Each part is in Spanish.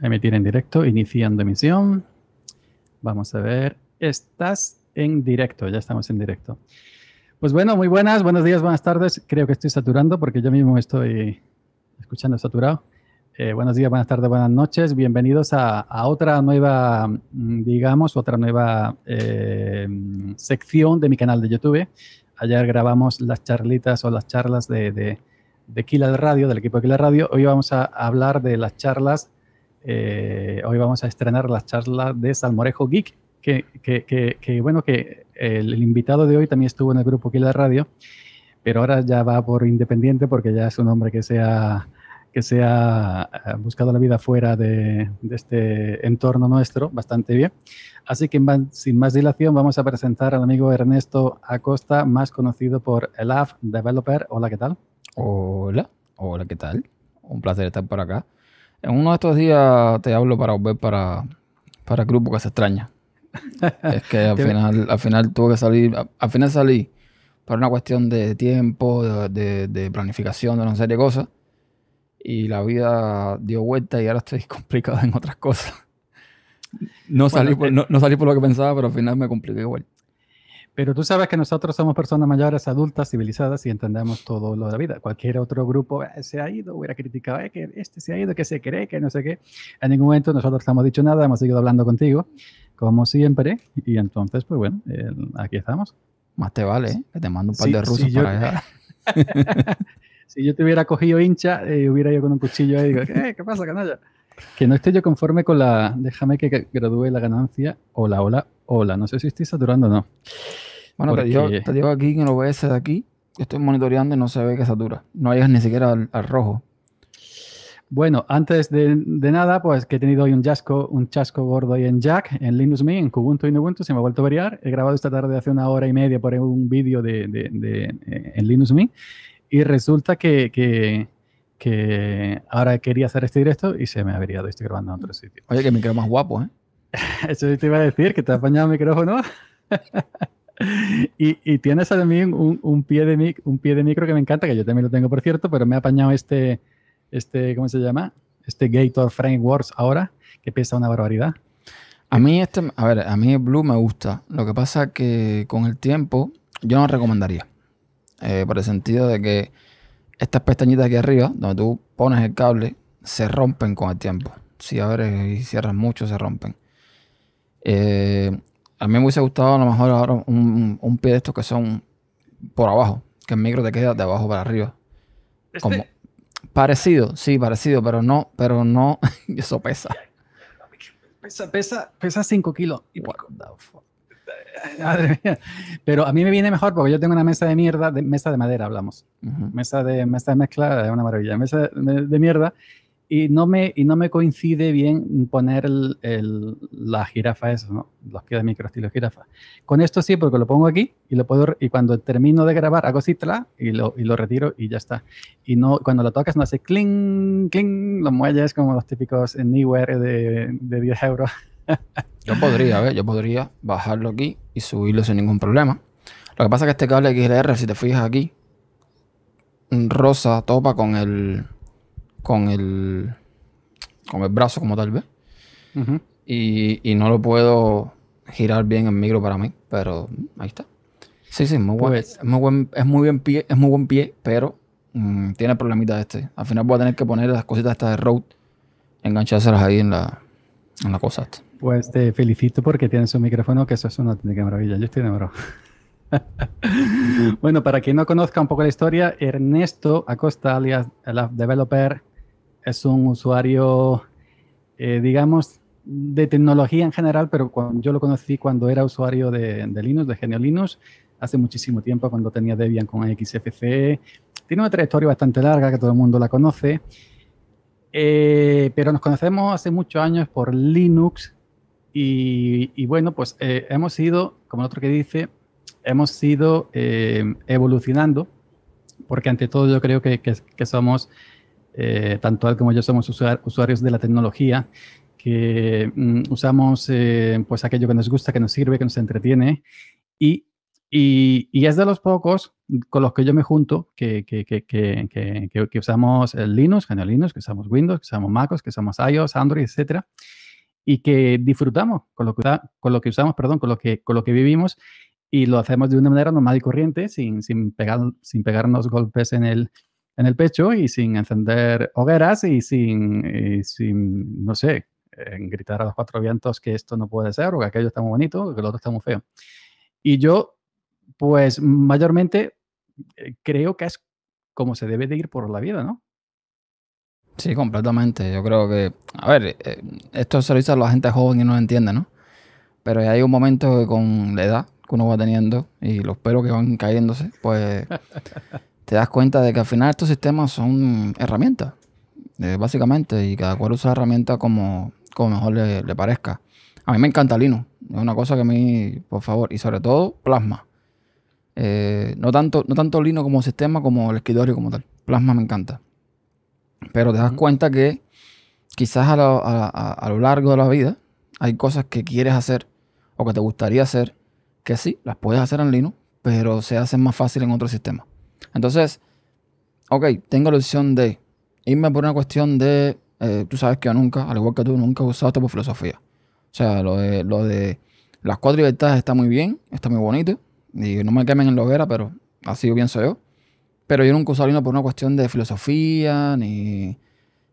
Emitir en directo, iniciando emisión. Vamos a ver, estás en directo, ya estamos en directo. Pues bueno, muy buenas, buenos días, buenas tardes. Creo que estoy saturando porque yo mismo estoy escuchando saturado. Eh, buenos días, buenas tardes, buenas noches. Bienvenidos a, otra nueva, mm, digamos, otra nueva eh, sección de mi canal de YouTube. Ayer grabamos las charlitas o las charlas de, de, de Radio, del equipo de Kila Radio. Hoy vamos a hablar de las charlas eh, hoy vamos a estrenar la charla de Salmorejo Geek, que, bueno, que el, invitado de hoy también estuvo en el grupo Kila Radio, pero ahora ya va por independiente porque ya es un hombre que se ha, que se ha buscado la vida fuera de, este entorno nuestro bastante bien. Así que sin más dilación vamos a presentar al amigo Ernesto Acosta, más conocido por el Developer. Hola, ¿qué tal? Hola, hola, ¿qué tal? Un placer estar por acá. En uno de estos días te hablo para volver para, el grupo que se extraña. es que al final, al final tuve que salir, al final salí por una cuestión de tiempo, de, planificación, de una serie de cosas. Y la vida dio vuelta y ahora estoy complicado en otras cosas. No salí, por, eh, salí por lo que pensaba, pero al final me compliqué igual. Pero tú sabes que nosotros somos personas mayores, adultas, civilizadas y entendemos todo lo de la vida. Cualquier otro grupo ah, se ha ido, hubiera criticado eh, que este se ha ido, que se cree, que no sé qué. En ningún momento nosotros hemos dicho nada, hemos seguido hablando contigo, como siempre. Y entonces, pues bueno, aquí estamos. Más te vale, ¿eh? que te mando un par de rusos para si yo te hubiera cogido hincha, eh, hubiera ido con un cuchillo ahí y digo, ¿qué, ¿Qué pasa, canalla? Que no esté yo conforme con la. Déjame que gradúe la ganancia. Hola, hola, hola. No sé si estoy saturando o no. Bueno, te, digo, te aquí que lo OBS de aquí, estoy monitoreando y no se ve que satura. No llegas ni siquiera al, rojo. Bueno, antes de, nada, pues que he tenido hoy un chasco, un chasco gordo ahí en Jack, en Linux Me, en Kubuntu y en Ubuntu, se me ha vuelto a variar. He grabado esta tarde hace una hora y media por un vídeo de, de, eh, en Linux Me y resulta que, que, ahora quería hacer este directo y se me ha variado. Estoy grabando en otro sitio. Oye, que micrófono más guapo, ¿eh? Eso te iba a decir, que te has apañado el micrófono. y, tienes también un, un, pie de mic, un pie de micro que me encanta, que yo también lo tengo, por cierto, pero me ha apañado este, este ¿cómo se llama? Este Gator Frameworks ahora, que pesa una barbaridad. A mí este, a ver, a mí Blue me gusta. Lo que pasa que con el tiempo yo no recomendaría. Eh, por el sentido de que estas pestañitas aquí arriba, donde tú pones el cable, se rompen con el tiempo. Si abres y cierras mucho, se rompen. Eh, a mí me hubiese gustado a lo mejor ahora un, un pie de estos que son por abajo, que el micro te queda de abajo para arriba. Este Como, parecido, sí, parecido, pero no, pero no, eso pesa. Pesa, pesa, pesa 5 kilos. Pero a mí me viene mejor porque yo tengo una mesa de mierda, de, mesa de madera hablamos. Mesa de mesa de mezcla es una maravilla. Mesa de mierda y no me, y no me coincide bien poner el, la jirafa eso, ¿no? Los que de estilo jirafa. Con esto sí, porque lo pongo aquí y lo puedo y cuando termino de grabar hago y lo, y lo retiro y ya está. Y no cuando lo tocas no hace clink, cling, los muelles como los típicos anywhere de, de 10 euros. yo podría, ver, ¿eh? Yo podría bajarlo aquí y subirlo sin ningún problema. Lo que pasa es que este cable XLR, si te fijas aquí, rosa topa con el con el, con el brazo como tal vez. y, y, no lo puedo girar bien en micro para mí, pero ahí está. Sí, sí, muy buen, es, pues- muy buen, es muy buen pie, es muy buen pie, pero mm, tiene problemitas este. Al final voy a tener que poner las cositas estas de road, enganchárselas ahí en la, en cosa esta. Pues te felicito porque tienes un micrófono que eso es una técnica maravilla. Yo estoy enamorado. bueno, para quien no conozca un poco la historia, Ernesto Acosta, alias el Developer, es un usuario, eh, digamos, de tecnología en general, pero cuando, yo lo conocí cuando era usuario de, Linux, de Genio Linux, hace muchísimo tiempo, cuando tenía Debian con XFCE. Tiene una trayectoria bastante larga que todo el mundo la conoce. Eh, pero nos conocemos hace muchos años por Linux y, bueno, pues eh, hemos sido, como el otro que dice, hemos ido evolucionando, porque ante todo yo creo que somos eh, tanto él como yo somos usuarios de la tecnología, que mm, usamos eh, pues aquello que nos gusta, que nos sirve, que nos entretiene. Y, y, y es de los pocos con los que yo me junto que, que, que, que usamos Linux, que Linux, que usamos Windows, que usamos MacOS, que usamos iOS, Android, etcétera y que disfrutamos con lo que, con lo que usamos, perdón, con lo que, con lo que vivimos y lo hacemos de una manera normal y corriente, sin, sin pegarnos golpes en el, en el pecho y sin encender hogueras y sin, sin no sé, en gritar a los cuatro vientos que esto no puede ser o que aquello está muy bonito o que lo otro está muy feo. Y yo, pues mayormente eh, creo que es como se debe de ir por la vida, ¿no? Sí, completamente. Yo creo que, a ver, eh, esto se lo la gente joven y no lo entiende, ¿no? Pero hay un momento con la edad que uno va teniendo y los pelos que van cayéndose, pues te das cuenta de que al final estos sistemas son herramientas, eh, básicamente, y cada cual usa herramientas como, como mejor le, parezca. A mí me encanta Lino, es una cosa que a mí, por favor, y sobre todo Plasma. Eh, no, tanto, no tanto Linux como sistema, como el escritorio como tal. Plasma me encanta. Pero te das cuenta que quizás a lo, largo de la vida hay cosas que quieres hacer o que te gustaría hacer, que sí, las puedes hacer en Lino, pero se hacen más fácil en otro sistema. Entonces, ok, tengo la opción de irme por una cuestión de, eh, tú sabes que yo nunca, al igual que tú, nunca he usado esto por filosofía. O sea, lo de, las cuatro libertades está muy bien, está muy bonito, y no me quemen en la hoguera, pero así yo pienso yo. Pero yo nunca he usado por una cuestión de filosofía, ni,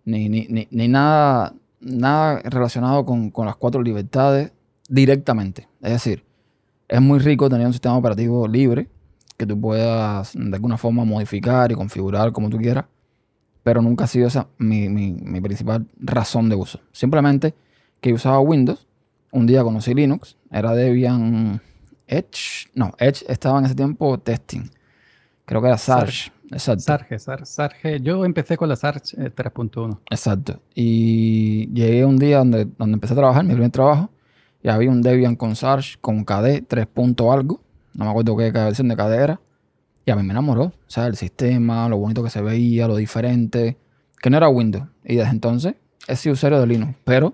ni, nada, nada relacionado con las cuatro libertades directamente. Es decir, es muy rico tener un sistema operativo libre, que tú puedas de alguna forma modificar y configurar como tú quieras, pero nunca ha sido esa mi, principal razón de uso. Simplemente que yo usaba Windows, un día conocí Linux, era Debian Edge, no, Edge estaba en ese tiempo testing, creo que era Sarge. Exacto. Sarge, Sarge, Yo empecé con la Sarge 3.1. Eh, exacto. Y llegué un día donde, donde empecé a trabajar, mi primer trabajo, y había un Debian con Sarge, con KD 3. algo no me acuerdo qué versión de cadera. Y a mí me enamoró. O sea, el sistema, lo bonito que se veía, lo diferente. Que no era Windows. Y desde entonces he sido usuario de Linux. Pero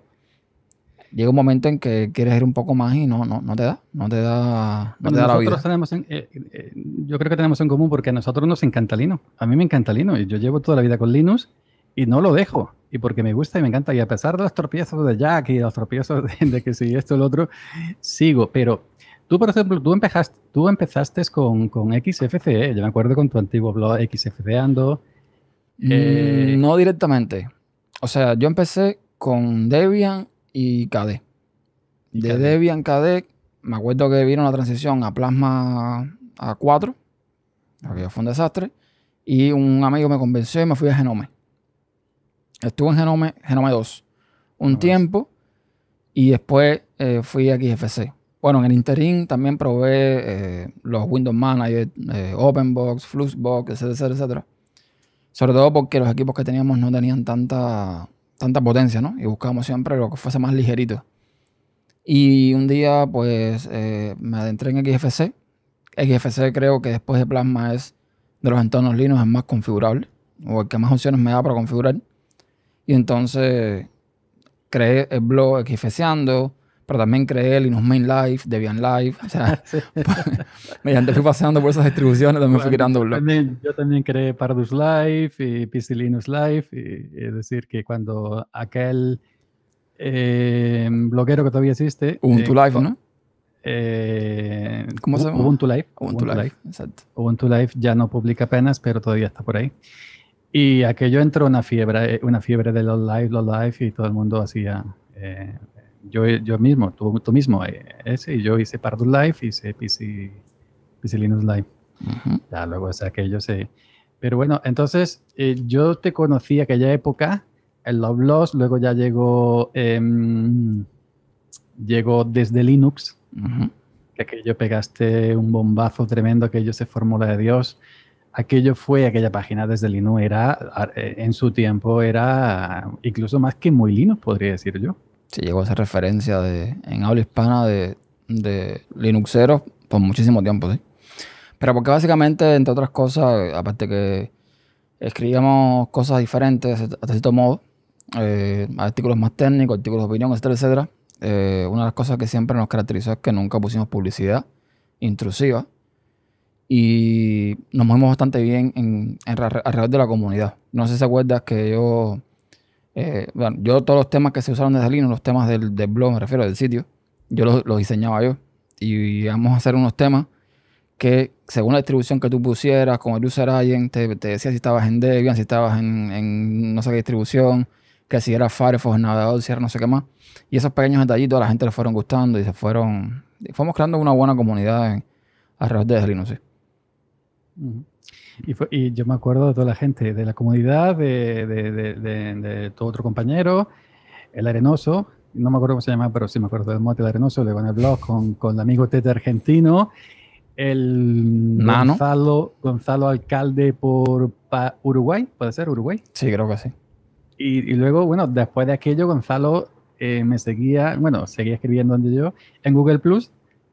llega un momento en que quieres ir un poco más y no, no, te da. No te da, no te da la vida. Tenemos eh, eh, yo creo que tenemos en común porque a nosotros nos encanta Linux. A mí me encanta Linux. Yo llevo toda la vida con Linux y no lo dejo. Y porque me gusta y me encanta. Y a pesar de los tropiezos de Jack y los tropiezos de, de que si esto, el otro, sigo. Pero Tú, por ejemplo, tú empezaste, tú empezaste con, con XFCE, yo me acuerdo con tu antiguo blog XFCeando. Mm, eh... No directamente. O sea, yo empecé con Debian y KDE. De Debian, KDE, me acuerdo que vino la transición a Plasma A4, que fue un desastre, y un amigo me convenció y me fui a Genome. Estuve en Genome, 2 un tiempo, y después eh, fui a XFC. E. Bueno, en el interín también probé eh, los Windows Manager, eh, OpenBox, Fluxbox, etcétera, etcétera, Sobre todo porque los equipos que teníamos no tenían tanta, tanta potencia, ¿no? Y buscábamos siempre lo que fuese más ligerito. Y un día, pues, eh, me adentré en XFC. XFC creo que después de Plasma es de los entornos Linux es más configurable, o el que más opciones me da para configurar. Y entonces creé el blog XFCando, pero también creé Linux Main Live, Debian Live, o sea, me mediante fui paseando por esas distribuciones también fui creando blogs. yo también creé Pardus Live y PC Linux Live, es decir, que cuando aquel eh, bloguero que todavía existe... Ubuntu eh, Live, ¿no? Eh, ¿Cómo se llama? Ubuntu Live. Ubuntu, Ubuntu Live, Live, exacto. Ubuntu Live ya no publica apenas, pero todavía está por ahí. Y aquello entró una fiebre, una fiebre de los live, los live, y todo el mundo hacía yo, mismo, tú, mismo, eh, ese, yo hice Pardus Live, hice PC, PC Linux Live. Ya luego o sea, que yo sé. Pero bueno, entonces eh, yo te conocí aquella época, el Love Loss, luego ya llegó, em, llegó desde Linux, que aquello pegaste un bombazo tremendo, aquello se formó de Dios. Aquello fue, aquella página desde Linux era, eh, en su tiempo era incluso más que muy Linux, podría decir yo se llegó a hacer referencia de, en habla hispana de, de Linuxeros pues por muchísimo tiempo, sí. Pero porque básicamente, entre otras cosas, aparte que escribíamos cosas diferentes, hasta cierto modo, eh, artículos más técnicos, artículos de opinión, etcétera, etcétera. Eh, una de las cosas que siempre nos caracterizó es que nunca pusimos publicidad intrusiva y nos movimos bastante bien en, alrededor de la comunidad. No sé si se acuerdas que yo eh, bueno, yo todos los temas que se usaron de Linux, los temas del, blog, me refiero, del sitio, yo los, diseñaba yo. Y, íbamos vamos a hacer unos temas que según la distribución que tú pusieras, como el user agent, te, decía si estabas en Debian, si estabas en, no sé qué distribución, que si era Firefox, navegador, si era no sé qué más. Y esos pequeños detallitos a la gente le fueron gustando y se fueron... Fuimos creando una buena comunidad en, alrededor de Linux. Sí. Y, yo me acuerdo de toda la gente, de la comunidad, de, de, todo otro compañero, el Arenoso, no me acuerdo cómo se llama, pero sí me acuerdo del mote del Arenoso, le van el blog con, con el amigo Tete argentino, el Gonzalo, Gonzalo Alcalde por Uruguay, ¿puede ser Uruguay? Sí, creo que sí. Y, luego, bueno, después de aquello, Gonzalo eh, me seguía, bueno, seguía escribiendo donde yo, en Google Plus,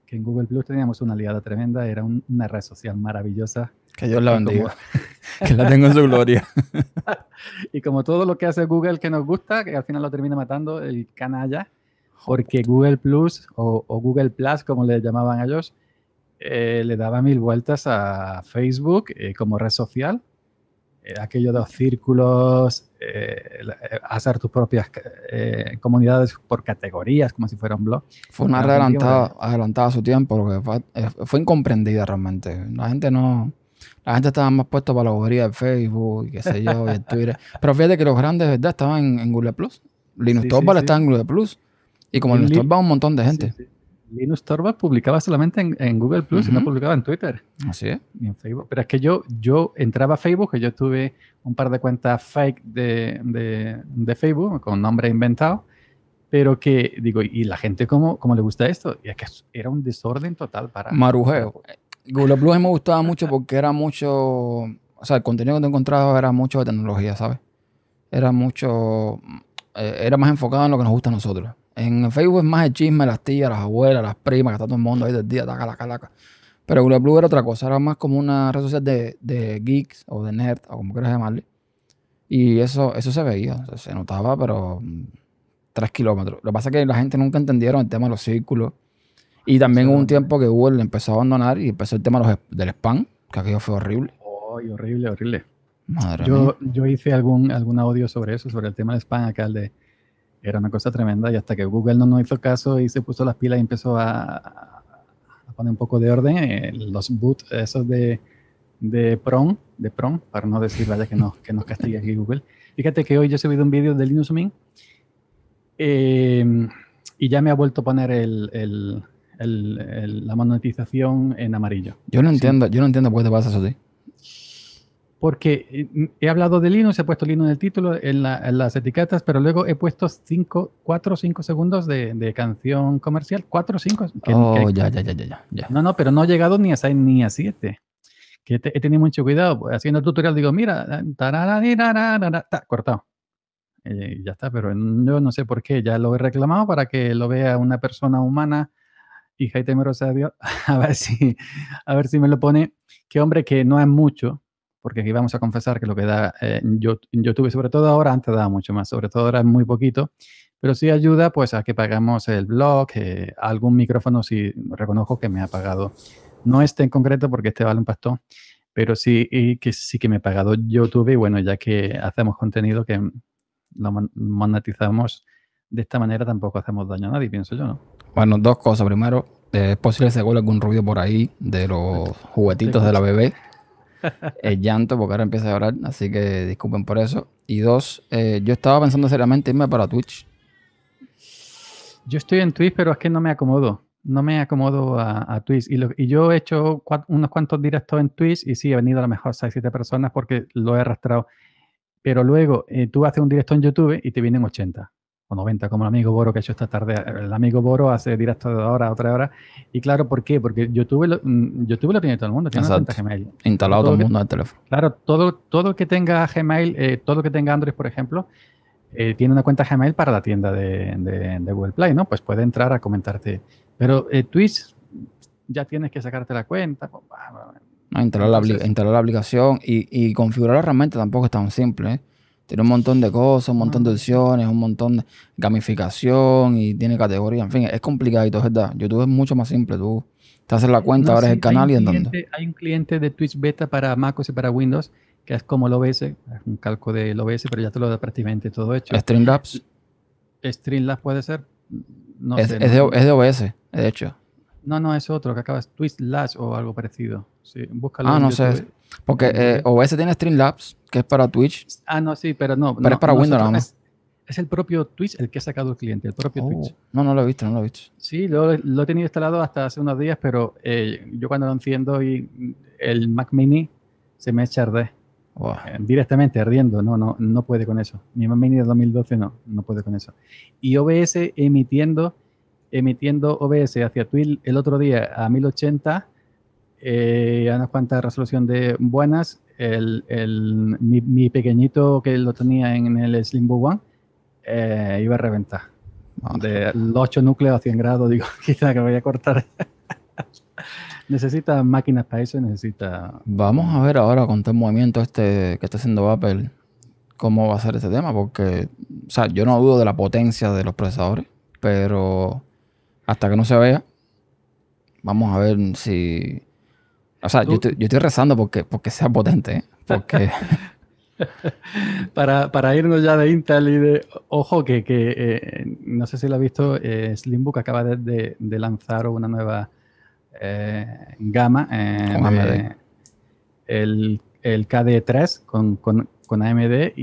que en Google Plus teníamos una aliada tremenda, era una red social maravillosa. Que yo la bendiga, que la tengo en su gloria. y como todo lo que hace Google que nos gusta, que al final lo termina matando el canalla, porque Google Plus o, Google Plus, como le llamaban a ellos, eh, le daba mil vueltas a Facebook eh, como red social eh, Aquellos dos círculos, eh, eh, hacer tus propias comunidades por categorías, como si fuera un blog. Fue una red adelantada, a su tiempo, porque fue, incomprendida realmente. La gente no. La gente estaba más puesta para la bobería de Facebook y qué sé yo, y Twitter. Pero fíjate que los grandes, ¿verdad? Estaban en, Google Plus. Linux sí, está en Google Plus. Y como Linux Torvald va un montón de gente. Linus Torvalds publicaba solamente en, Google Plus y no publicaba en Twitter. Así es. en Facebook. Pero es que yo, yo entraba a Facebook, que yo tuve un par de cuentas fake de, de, Facebook con nombre inventado, pero que, digo, y la gente cómo, cómo le gusta esto. Y es que era un desorden total para... Marujeo. Google Plus me gustaba mucho porque era mucho... O sea, el contenido que te encontraba era mucho de tecnología, ¿sabes? Era mucho... Eh, era más enfocado en lo que nos gusta a nosotros. En Facebook es más el chisme, las tías, las abuelas, las primas, que está todo el mundo ahí del día, taca, la calaca Pero Google Blue era otra cosa, era más como una red social de, geeks o de nerd, o como quieras llamarle. Y eso, eso se veía, se notaba, pero mm, tres kilómetros. Lo que pasa es que la gente nunca entendieron el tema de los círculos. Y también hubo un tiempo que Google empezó a abandonar y empezó el tema del spam, que aquello fue horrible. Oh, horrible, horrible. Madre yo, mía. yo hice algún, algún audio sobre eso, sobre el tema del spam acá, el de era una cosa tremenda y hasta que Google no nos hizo caso y se puso las pilas y empezó a, poner un poco de orden, eh, los boots esos de, de PROM, de PROM, para no decir, vaya, que nos, que nos castigue aquí Google. Fíjate que hoy yo he subido un vídeo de Linux Mint eh, y ya me ha vuelto a poner la monetización en amarillo. Yo no entiendo, yo no entiendo por qué te pasa eso, ¿sí? porque eh, he hablado de Linux, he puesto Linux en el título, en, las etiquetas, pero luego he puesto 4 o 5 segundos de, canción comercial. 4 o 5. Oh, ya, ya, ya, ya, ya. No, no, pero no he llegado ni a 6 ni a 7. Que he tenido mucho cuidado. Pues, haciendo el tutorial digo, mira, está cortado. Eh, ya está, pero yo no sé por qué. Ya lo he reclamado para que lo vea una persona humana hija y temerosa de Dios, a ver si, a ver si me lo pone, Qué hombre que no es mucho, porque aquí vamos a confesar que lo que da eh, YouTube, sobre todo ahora, antes daba mucho más, sobre todo ahora es muy poquito, pero sí ayuda pues a que pagamos el blog, eh, algún micrófono si reconozco que me ha pagado. No este en concreto porque este vale un pastón, pero sí que sí que me ha pagado YouTube y bueno, ya que hacemos contenido que lo monetizamos de esta manera tampoco hacemos daño a nadie, pienso yo, ¿no? Bueno, dos cosas. Primero, es posible que se algún ruido por ahí de los juguetitos de la bebé el eh, llanto, porque ahora empieza a llorar, así que disculpen por eso. Y dos, eh, yo estaba pensando seriamente irme para Twitch. Yo estoy en Twitch, pero es que no me acomodo. No me acomodo a, Twitch. Y, yo he hecho unos cuantos directos en Twitch y sí, he venido a lo mejor 6, 7 personas porque lo he arrastrado. Pero luego eh, tú haces un directo en YouTube y te vienen 80 o 90 como el amigo Boro que ha hecho esta tarde. El amigo Boro hace directo de hora a otra hora. Y claro, ¿por qué? Porque yo tuve, lo, mm, yo tuve la todo el mundo. Tiene una cuenta Gmail. Instalado todo, el mundo en el teléfono. Claro, todo, todo el que tenga Gmail, eh, todo el que tenga Android, por ejemplo, eh, tiene una cuenta Gmail para la tienda de, de, Google Play, ¿no? Pues puede entrar a comentarte. Pero eh, Twitch ya tienes que sacarte la cuenta. Pues, no, instalar, la, aplicación y, configurarla configurar realmente tampoco es tan simple, tiene un montón de cosas, un montón de opciones, un montón de gamificación y tiene categoría. En fin, es complicadito, es verdad. YouTube es mucho más simple. Tú te haces la cuenta, ahora abres el canal y andando. Hay un cliente de Twitch Beta para MacOS y para Windows que es como el OBS, es un calco del OBS, pero ya te lo da prácticamente todo hecho. ¿Streamlabs? ¿Streamlabs puede ser? No es, sé. Es, De, es de OBS, de hecho. No, no, es otro que acabas Twitch Labs o algo parecido. Sí, búscalo. Ah, no sé. Porque eh, OBS tiene Streamlabs, que es para Twitch. Ah, no, sí, pero no. Pero es para Windows Es, el propio Twitch el que ha sacado el cliente, el propio oh, Twitch. No, no lo he visto, no lo he visto. Sí, lo, he tenido instalado hasta hace unos días, pero eh, yo cuando lo enciendo y el Mac Mini se me echa a eh, directamente ardiendo, no, no, no puede con eso. Mi Mac Mini de 2012 no, no puede con eso. Y OBS emitiendo, emitiendo OBS hacia Twitch el otro día a 1080 eh, a unas cuantas resoluciones de buenas. mi, pequeñito que lo tenía en el Slimbook One eh, iba a reventar. Ah, de los 8 núcleos a 100 grados, digo, quizá que voy a cortar. necesita máquinas para eso, necesita... Vamos a ver ahora con todo el movimiento este que está haciendo Apple, cómo va a ser ese tema, porque, sea, yo no dudo de la potencia de los procesadores, pero hasta que no se vea, vamos a ver si o sea, yo estoy, rezando porque, porque sea potente, ¿eh? para, irnos ya de Intel y de... Ojo, que, eh, no sé si lo ha visto, eh, Slimbook acaba de, lanzar una nueva gama. el, el, KD3 con, AMD y,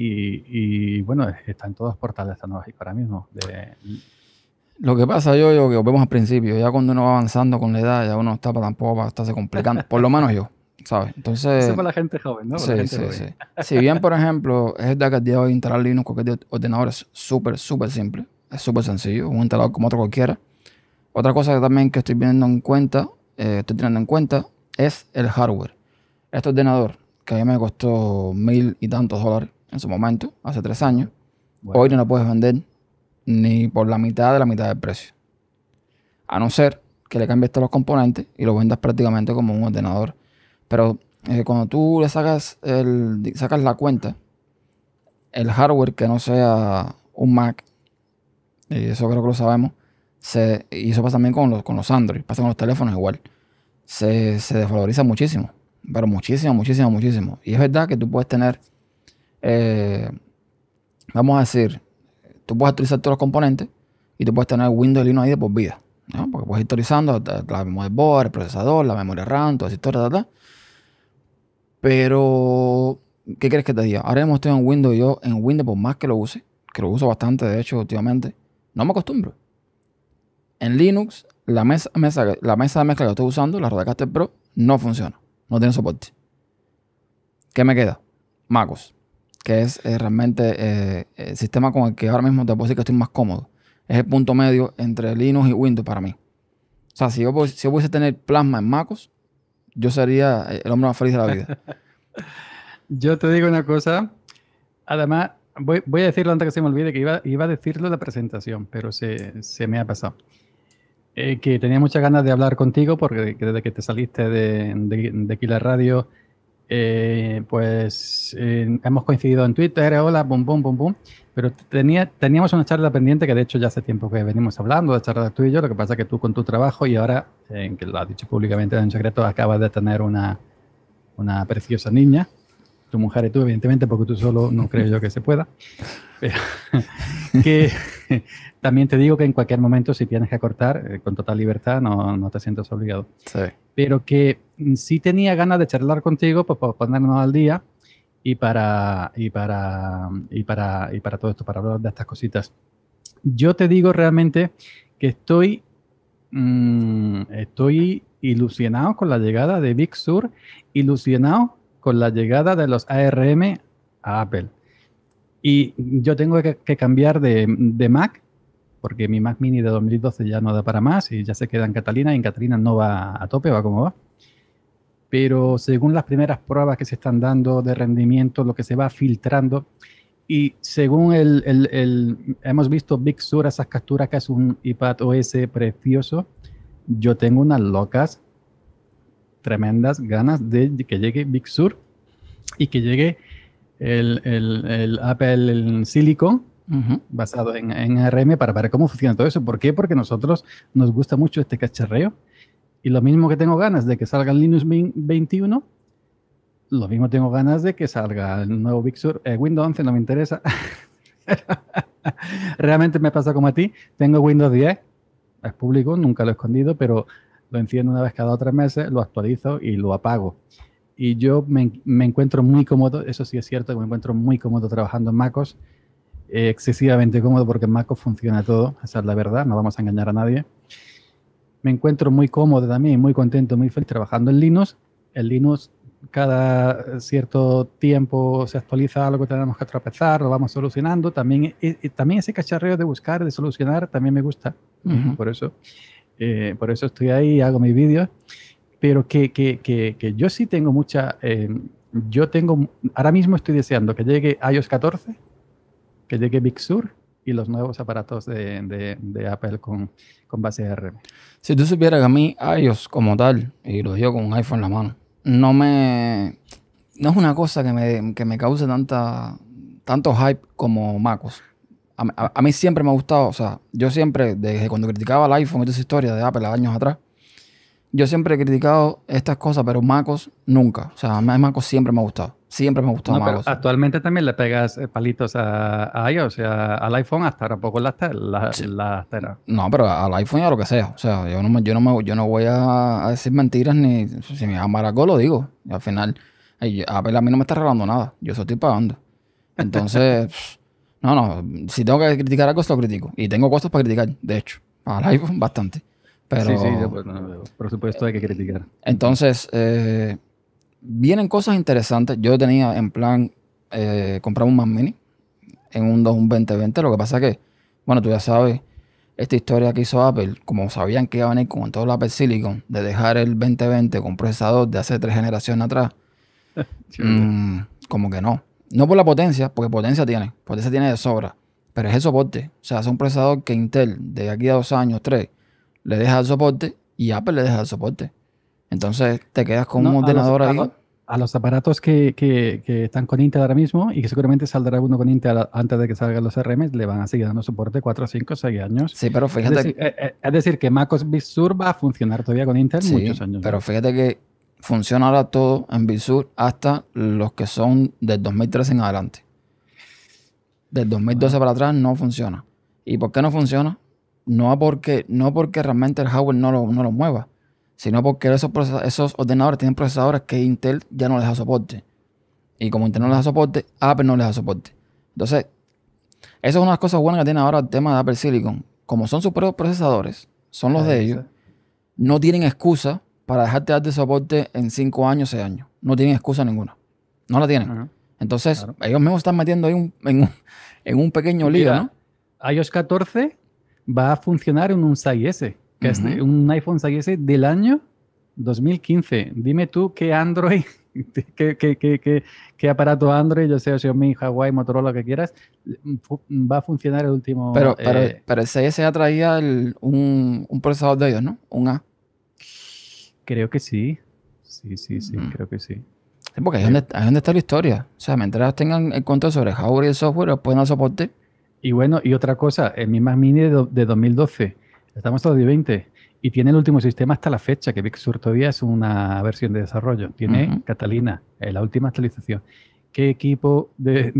y, bueno, en todos los portales y ahora mismo. De, lo que pasa, yo, yo, que vemos al principio, ya cuando uno va avanzando con la edad, ya uno está para tampoco para estarse complicando, por lo menos yo, ¿sabes? Entonces. Eso para la gente joven, ¿no? sí, sí, sí. Si bien, por ejemplo, es verdad que el día de hoy instalar Linux, cualquier ordenador es súper, súper simple, es súper sencillo, un instalador como otro cualquiera. Otra cosa que también que estoy viendo en cuenta, eh, estoy teniendo en cuenta, es el hardware. Este ordenador, que a mí me costó mil y tantos dólares en su momento, hace tres años, hoy no lo puedes vender ni por la mitad de la mitad del precio. A no ser que le cambies todos los componentes y lo vendas prácticamente como un ordenador. Pero eh, cuando tú le sacas, el, la cuenta, el hardware que no sea un Mac, y eso creo que lo sabemos, se, y eso pasa también con los, con los Android, pasa con los teléfonos igual, se, desvaloriza muchísimo, pero muchísimo, muchísimo, muchísimo. Y es verdad que tú puedes tener, eh, vamos a decir, tú puedes actualizar todos los componentes y tú puedes tener Windows y Linux ahí de por vida. Porque puedes actualizando eh, la motherboard, el procesador, la memoria RAM, todo historia, tal, tal, Pero, ¿qué crees que te diga? Ahora mismo estoy en Windows y yo en Windows, por más que lo use, que lo uso bastante, de hecho, últimamente, no me acostumbro. En Linux, la mesa, la mesa de mezcla que estoy usando, la Rodecaster Pro, no funciona. No tiene soporte. ¿Qué me queda? MacOS que es, eh, realmente eh, el sistema con el que ahora mismo te puedo decir que estoy más cómodo. Es el punto medio entre Linux y Windows para mí. O sea, si yo, si yo pudiese tener plasma en MacOS, yo sería eh, el hombre más feliz de la vida. yo te digo una cosa. Además, voy, a decirlo antes que se me olvide, que iba, iba a decirlo en la presentación, pero se, se me ha pasado. que tenía muchas ganas de hablar contigo porque desde que te saliste de, de, de Radio eh, pues eh, hemos coincidido en Twitter, eh, hola, bum, bum, bum, bum. Pero tenía, teníamos una charla pendiente que de hecho ya hace tiempo que venimos hablando de charla tú y yo. Lo que pasa es que tú con tu trabajo y ahora, que lo has dicho públicamente en secreto, acabas de tener una, una preciosa niña. Tu mujer y tú, evidentemente, porque tú solo no creo yo que se pueda. que también te digo que en cualquier momento, si tienes que cortar, eh, con total libertad, no, no te sientes obligado. Sí. Pero que mm, sí tenía ganas de charlar contigo pues, para ponernos al día y para, y, para, y, para, y para todo esto, para hablar de estas cositas. Yo te digo realmente que estoy, mm, estoy ilusionado con la llegada de Big Sur, ilusionado con la llegada de los ARM a Apple. Y yo tengo que, cambiar de, Mac, porque mi Mac Mini de 2012 ya no da para más y ya se queda en Catalina y en Catalina no va a tope, va como va. Pero según las primeras pruebas que se están dando de rendimiento, lo que se va filtrando, y según el, el, el hemos visto Big Sur, esas capturas que es un iPad OS precioso, yo tengo unas locas, tremendas ganas de que llegue Big Sur y que llegue el, el, el Apple Silicon basado en, en, ARM para ver cómo funciona todo eso. ¿Por qué? Porque nosotros nos gusta mucho este cacharreo. Y lo mismo que tengo ganas de que salga el Linux 21, lo mismo tengo ganas de que salga el nuevo Big eh, Windows 11 no me interesa. Realmente me pasa como a ti. Tengo Windows 10, es público, nunca lo he escondido, pero lo enciendo una vez cada tres meses, lo actualizo y lo apago y yo me, me, encuentro muy cómodo, eso sí es cierto, que me encuentro muy cómodo trabajando en MacOS, eh, excesivamente cómodo porque en MacOS funciona todo, esa es la verdad, no vamos a engañar a nadie. Me encuentro muy cómodo también, muy contento, muy feliz trabajando en Linux. En Linux cada cierto tiempo se actualiza algo que tenemos que tropezar, lo vamos solucionando. También, y, eh, eh, también ese cacharreo de buscar, de solucionar, también me gusta. Por eso por eso estoy ahí, hago mis vídeos pero que, yo sí tengo mucha... Eh, yo tengo, ahora mismo estoy deseando que llegue iOS 14, que llegue Big Sur y los nuevos aparatos de, Apple con, con base ARM. Si tú supieras que a mí iOS como tal, y lo digo con un iPhone en la mano, no me... No es una cosa que me, que cause tanta, tanto hype como MacOS. A, mí siempre me ha gustado, o sea, yo siempre, desde cuando criticaba el iPhone y esa historia de Apple años atrás, yo siempre he criticado estas cosas, pero Macos nunca. O sea, Macos siempre me ha gustado. Siempre me ha gustado Macos. actualmente también le pegas eh, palitos a, ellos iOS, sea al iPhone, hasta ahora poco las La No, pero al iPhone y a lo que sea. O sea, yo no, yo no, me, voy a, decir mentiras ni si me algo, lo digo. al final, Apple a mí no me está regalando nada. Yo se estoy pagando. Entonces, no, no. Si tengo que criticar algo, lo critico. Y tengo costos para criticar, de hecho. Al iPhone, bastante. Pero, pues, por supuesto hay que criticar. Entonces, eh, vienen cosas interesantes. Yo tenía en plan eh, comprar un Mac Mini en un 2, 2020. Lo que pasa que, bueno, tú ya sabes, esta historia que hizo Apple, como sabían que iba a venir con todo el Apple Silicon, de dejar el 2020 con procesador de hace tres generaciones atrás, mm, como que no. No por la potencia, porque potencia tiene, potencia tiene de sobra, pero es el soporte. O sea, es un procesador que Intel de aquí a dos años, tres, le deja el soporte y Apple le deja el soporte. Entonces te quedas con un ordenador a los, ahí. A, los aparatos que, están con Intel ahora mismo y que seguramente saldrá uno con Intel antes de que salgan los RM, le van a seguir dando soporte 4, 5, 6 años. Sí, pero fíjate. Eh, eh, es decir, que, MacOS Big Sur va a funcionar todavía con Intel muchos años. Pero fíjate que funciona todo en Big Sur hasta los que son del 2013 en adelante. Del 2012 para atrás no funciona. ¿Y por qué no funciona? no porque, no porque realmente el hardware no lo, mueva, sino porque esos, esos ordenadores tienen procesadores que Intel ya no les da soporte. Y como Intel no les da soporte, Apple no les da soporte. Entonces, eso es una de las cosas buenas que tiene ahora el tema de Apple Silicon. Como son sus propios procesadores, son los de ellos, no tienen excusa para dejarte de soporte en 5 años, 6 años. No tienen excusa ninguna. No la tienen. Entonces, ellos mismos están metiendo ahí un, en, un, en, un, pequeño lío, ¿no? iOS 14 va a funcionar en un 6S, que es un iPhone 6S del año 2015. Dime tú qué Android, qué, aparato Android, yo sé, Xiaomi, Huawei, Motorola, lo que quieras, va a funcionar el último. Pero, eh, el 6S traía un, procesador de ellos, ¿no? Un A. Creo que sí. Sí, sí, sí, mm. creo que sí. porque ahí es, donde, está la historia. O sea, mientras tengan el control sobre hardware y el software, pueden dar soporte y bueno, y otra cosa, en mi Mac Mini de, 2012, estamos en 2020, y tiene el último sistema hasta la fecha, que Big Sur todavía es una versión de desarrollo. Tiene Catalina, eh, la última actualización. ¿Qué equipo de,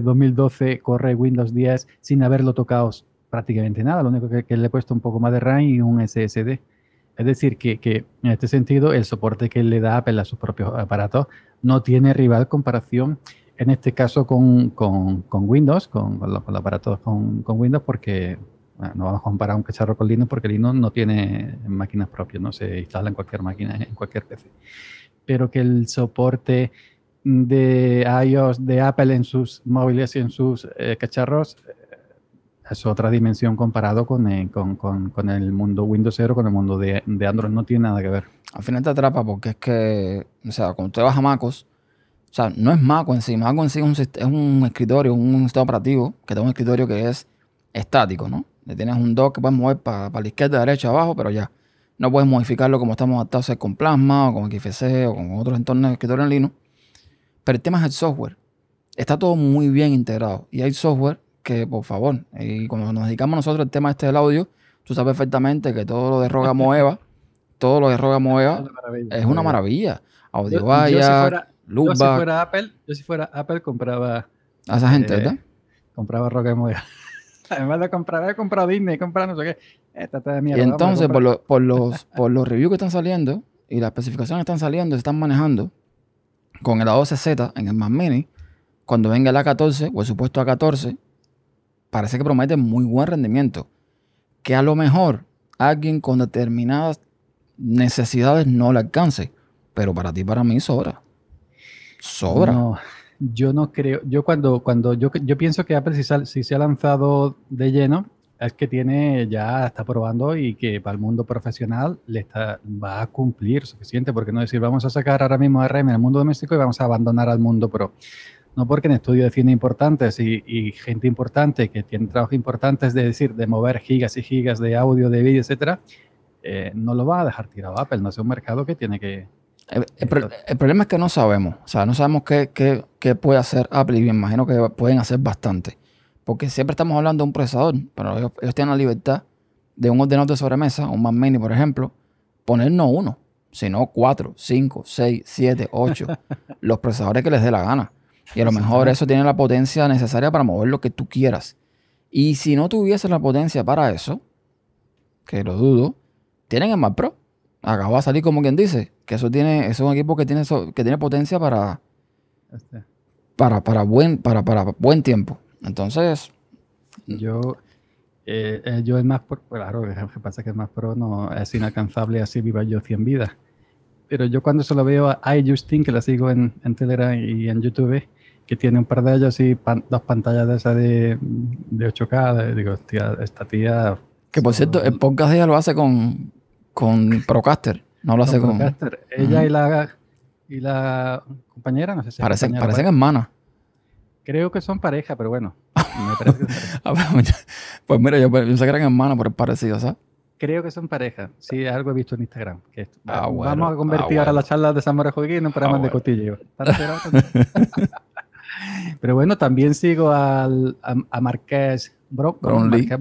2012 corre Windows 10 sin haberlo tocado prácticamente nada? Lo único que, le he puesto un poco más de RAM y un SSD. Es decir, que, que, en este sentido el soporte que le da Apple a sus propios aparatos no tiene rival comparación en este caso con, Windows, con, los aparatos con, Windows, porque no vamos a comparar un cacharro con Linux, porque Linux no tiene máquinas propias, no se instala en cualquier máquina, en cualquier PC. Pero que el soporte de iOS, de Apple en sus móviles y en sus eh, cacharros eh, es otra dimensión comparado con, eh, el mundo Windows 0, con el mundo de, de, Android, no tiene nada que ver. Al final te atrapa porque es que, o sea, cuando te vas a MacOS, o sea, no es Maco en sí. Maco en sí es un, es un escritorio, un sistema operativo que es un escritorio que es estático, ¿no? Le tienes un dock que puedes mover para la izquierda, derecha, abajo, pero ya. No puedes modificarlo como estamos adaptados a con Plasma o con XFC o con otros entornos de escritorio en Linux. Pero el tema es el software. Está todo muy bien integrado. Y hay software que, por favor, y cuando nos dedicamos nosotros al tema este del audio, tú sabes perfectamente que todo lo de Roga todo lo de Roga es una maravilla. Audio Vaya... Yo si fuera Apple, yo si fuera Apple compraba... A esa gente, eh, ¿verdad? Compraba Rocket Además de comprar, he comprado Disney, he no sé qué. Y entonces, por, los, por los reviews que están saliendo y las especificaciones que están saliendo, se están manejando con el A12Z en el Mac Mini. Cuando venga el A14 o el supuesto A14, parece que promete muy buen rendimiento. Que a lo mejor alguien con determinadas necesidades no le alcance. Pero para ti, para mí, sobra. Sobra. No, yo no creo. Yo cuando, cuando yo, yo pienso que Apple si, si se ha lanzado de lleno, es que tiene, ya está probando y que para el mundo profesional le va a cumplir suficiente, porque no decir vamos a sacar ahora mismo RM en el mundo doméstico y vamos a abandonar al mundo pro. No porque en estudio de cine importantes y, gente importante que tiene trabajos importantes de decir, de mover gigas y gigas de audio, de vídeo, etcétera, eh, no lo va a dejar tirado Apple. No es un mercado que tiene que, el, problema es que no sabemos. O sea, no sabemos qué, puede hacer Apple y me imagino que pueden hacer bastante. Porque siempre estamos hablando de un procesador, pero ellos, tienen la libertad de un ordenador de sobremesa, un Mac Mini, por ejemplo, ponernos uno, sino cuatro, cinco, seis, siete, ocho, los procesadores que les dé la gana. Y a lo mejor eso tiene la potencia necesaria para mover lo que tú quieras. Y si no tuviese la potencia para eso, que lo dudo, tienen el Mac Pro. Acaba a salir como quien dice, eso tiene, es un equipo que tiene, que tiene potencia para, este. para, para, buen, para, para buen tiempo. Entonces. Yo, eh, eh, yo es más, pro, claro, lo que pasa es que es más pro, no es inalcanzable así viva yo 100 vidas. Pero yo cuando se lo veo a Justin, que la sigo en, en Telegram y en YouTube, que tiene un par de ellos y dos pantallas de esa de, de 8K, digo, hostia, esta tía... Que por cierto, el podcast ella lo hace con, con Procaster. No lo hace cómo. Ella y la y la compañera, no sé si parecen, hermanas. Creo que son pareja, pero bueno. Me parece ah, pues mira, yo pensé que eran hermanas por el parecido, ¿sabes? Creo que son pareja. Sí, algo he visto en Instagram. Ah, vamos a convertir a ah, ahora la charla de Samara Joaquín en un programa de cotilleo. pero bueno, también sigo al, a, Marqués Bro, Brock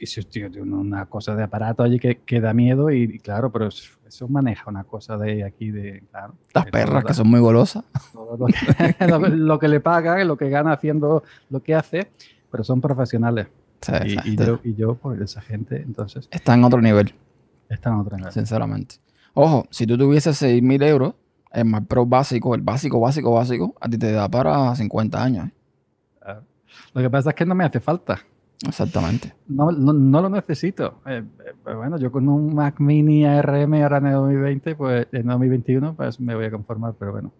eso es una cosa de aparato allí que, que da miedo y, claro, pero eso, maneja una cosa de aquí de... Claro, Las perras que son muy golosas. Lo que, le pagan, lo que gana haciendo lo que hace, pero son profesionales. y, yo, y pues, por esa gente, entonces... Está en otro nivel. Está en otro nivel. Sinceramente. Ojo, si tú tuvieses 6.000 euros, el más Pro básico, el básico, básico, básico, a ti te da para 50 años. ¿eh? Lo que pasa es que no me hace falta. Exactamente. No, no, lo necesito. Eh, eh, bueno, yo con un Mac Mini ARM ahora en el 2020, pues en 2021, pues me voy a conformar, pero bueno.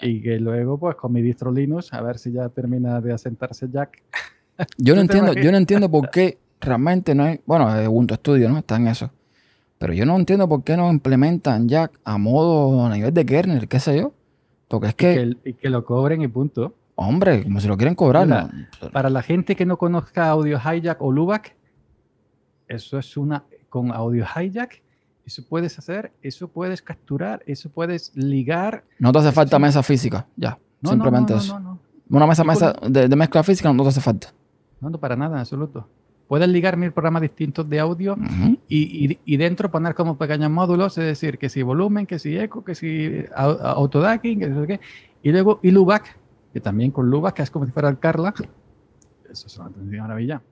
Y que luego, pues con mi distro Linux, a ver si ya termina de asentarse Jack. Yo no entiendo, yo no entiendo por qué realmente no hay. Bueno, Ubuntu Studio, ¿no? Está en eso. Pero yo no entiendo por qué no implementan Jack a modo a nivel de kernel, qué sé yo. Porque es que, y que lo cobren y punto. Hombre, como si lo quieren cobrar. Para la gente que no conozca Audio Hijack o Lubac, eso es una. Con Audio Hijack, eso puedes hacer, eso puedes capturar, eso puedes ligar. No te hace falta mesa física, ya. simplemente no, eso. Una mesa, mesa de, mezcla física no te hace falta. No, no, para nada, en absoluto. Puedes ligar mil programas distintos de audio y, dentro poner como pequeños módulos, es decir, que si volumen, que si eco, que si autodacking, que si, y luego y Lubac que también con luvas, que es como si fuera Carla. Eso es una atención maravilla.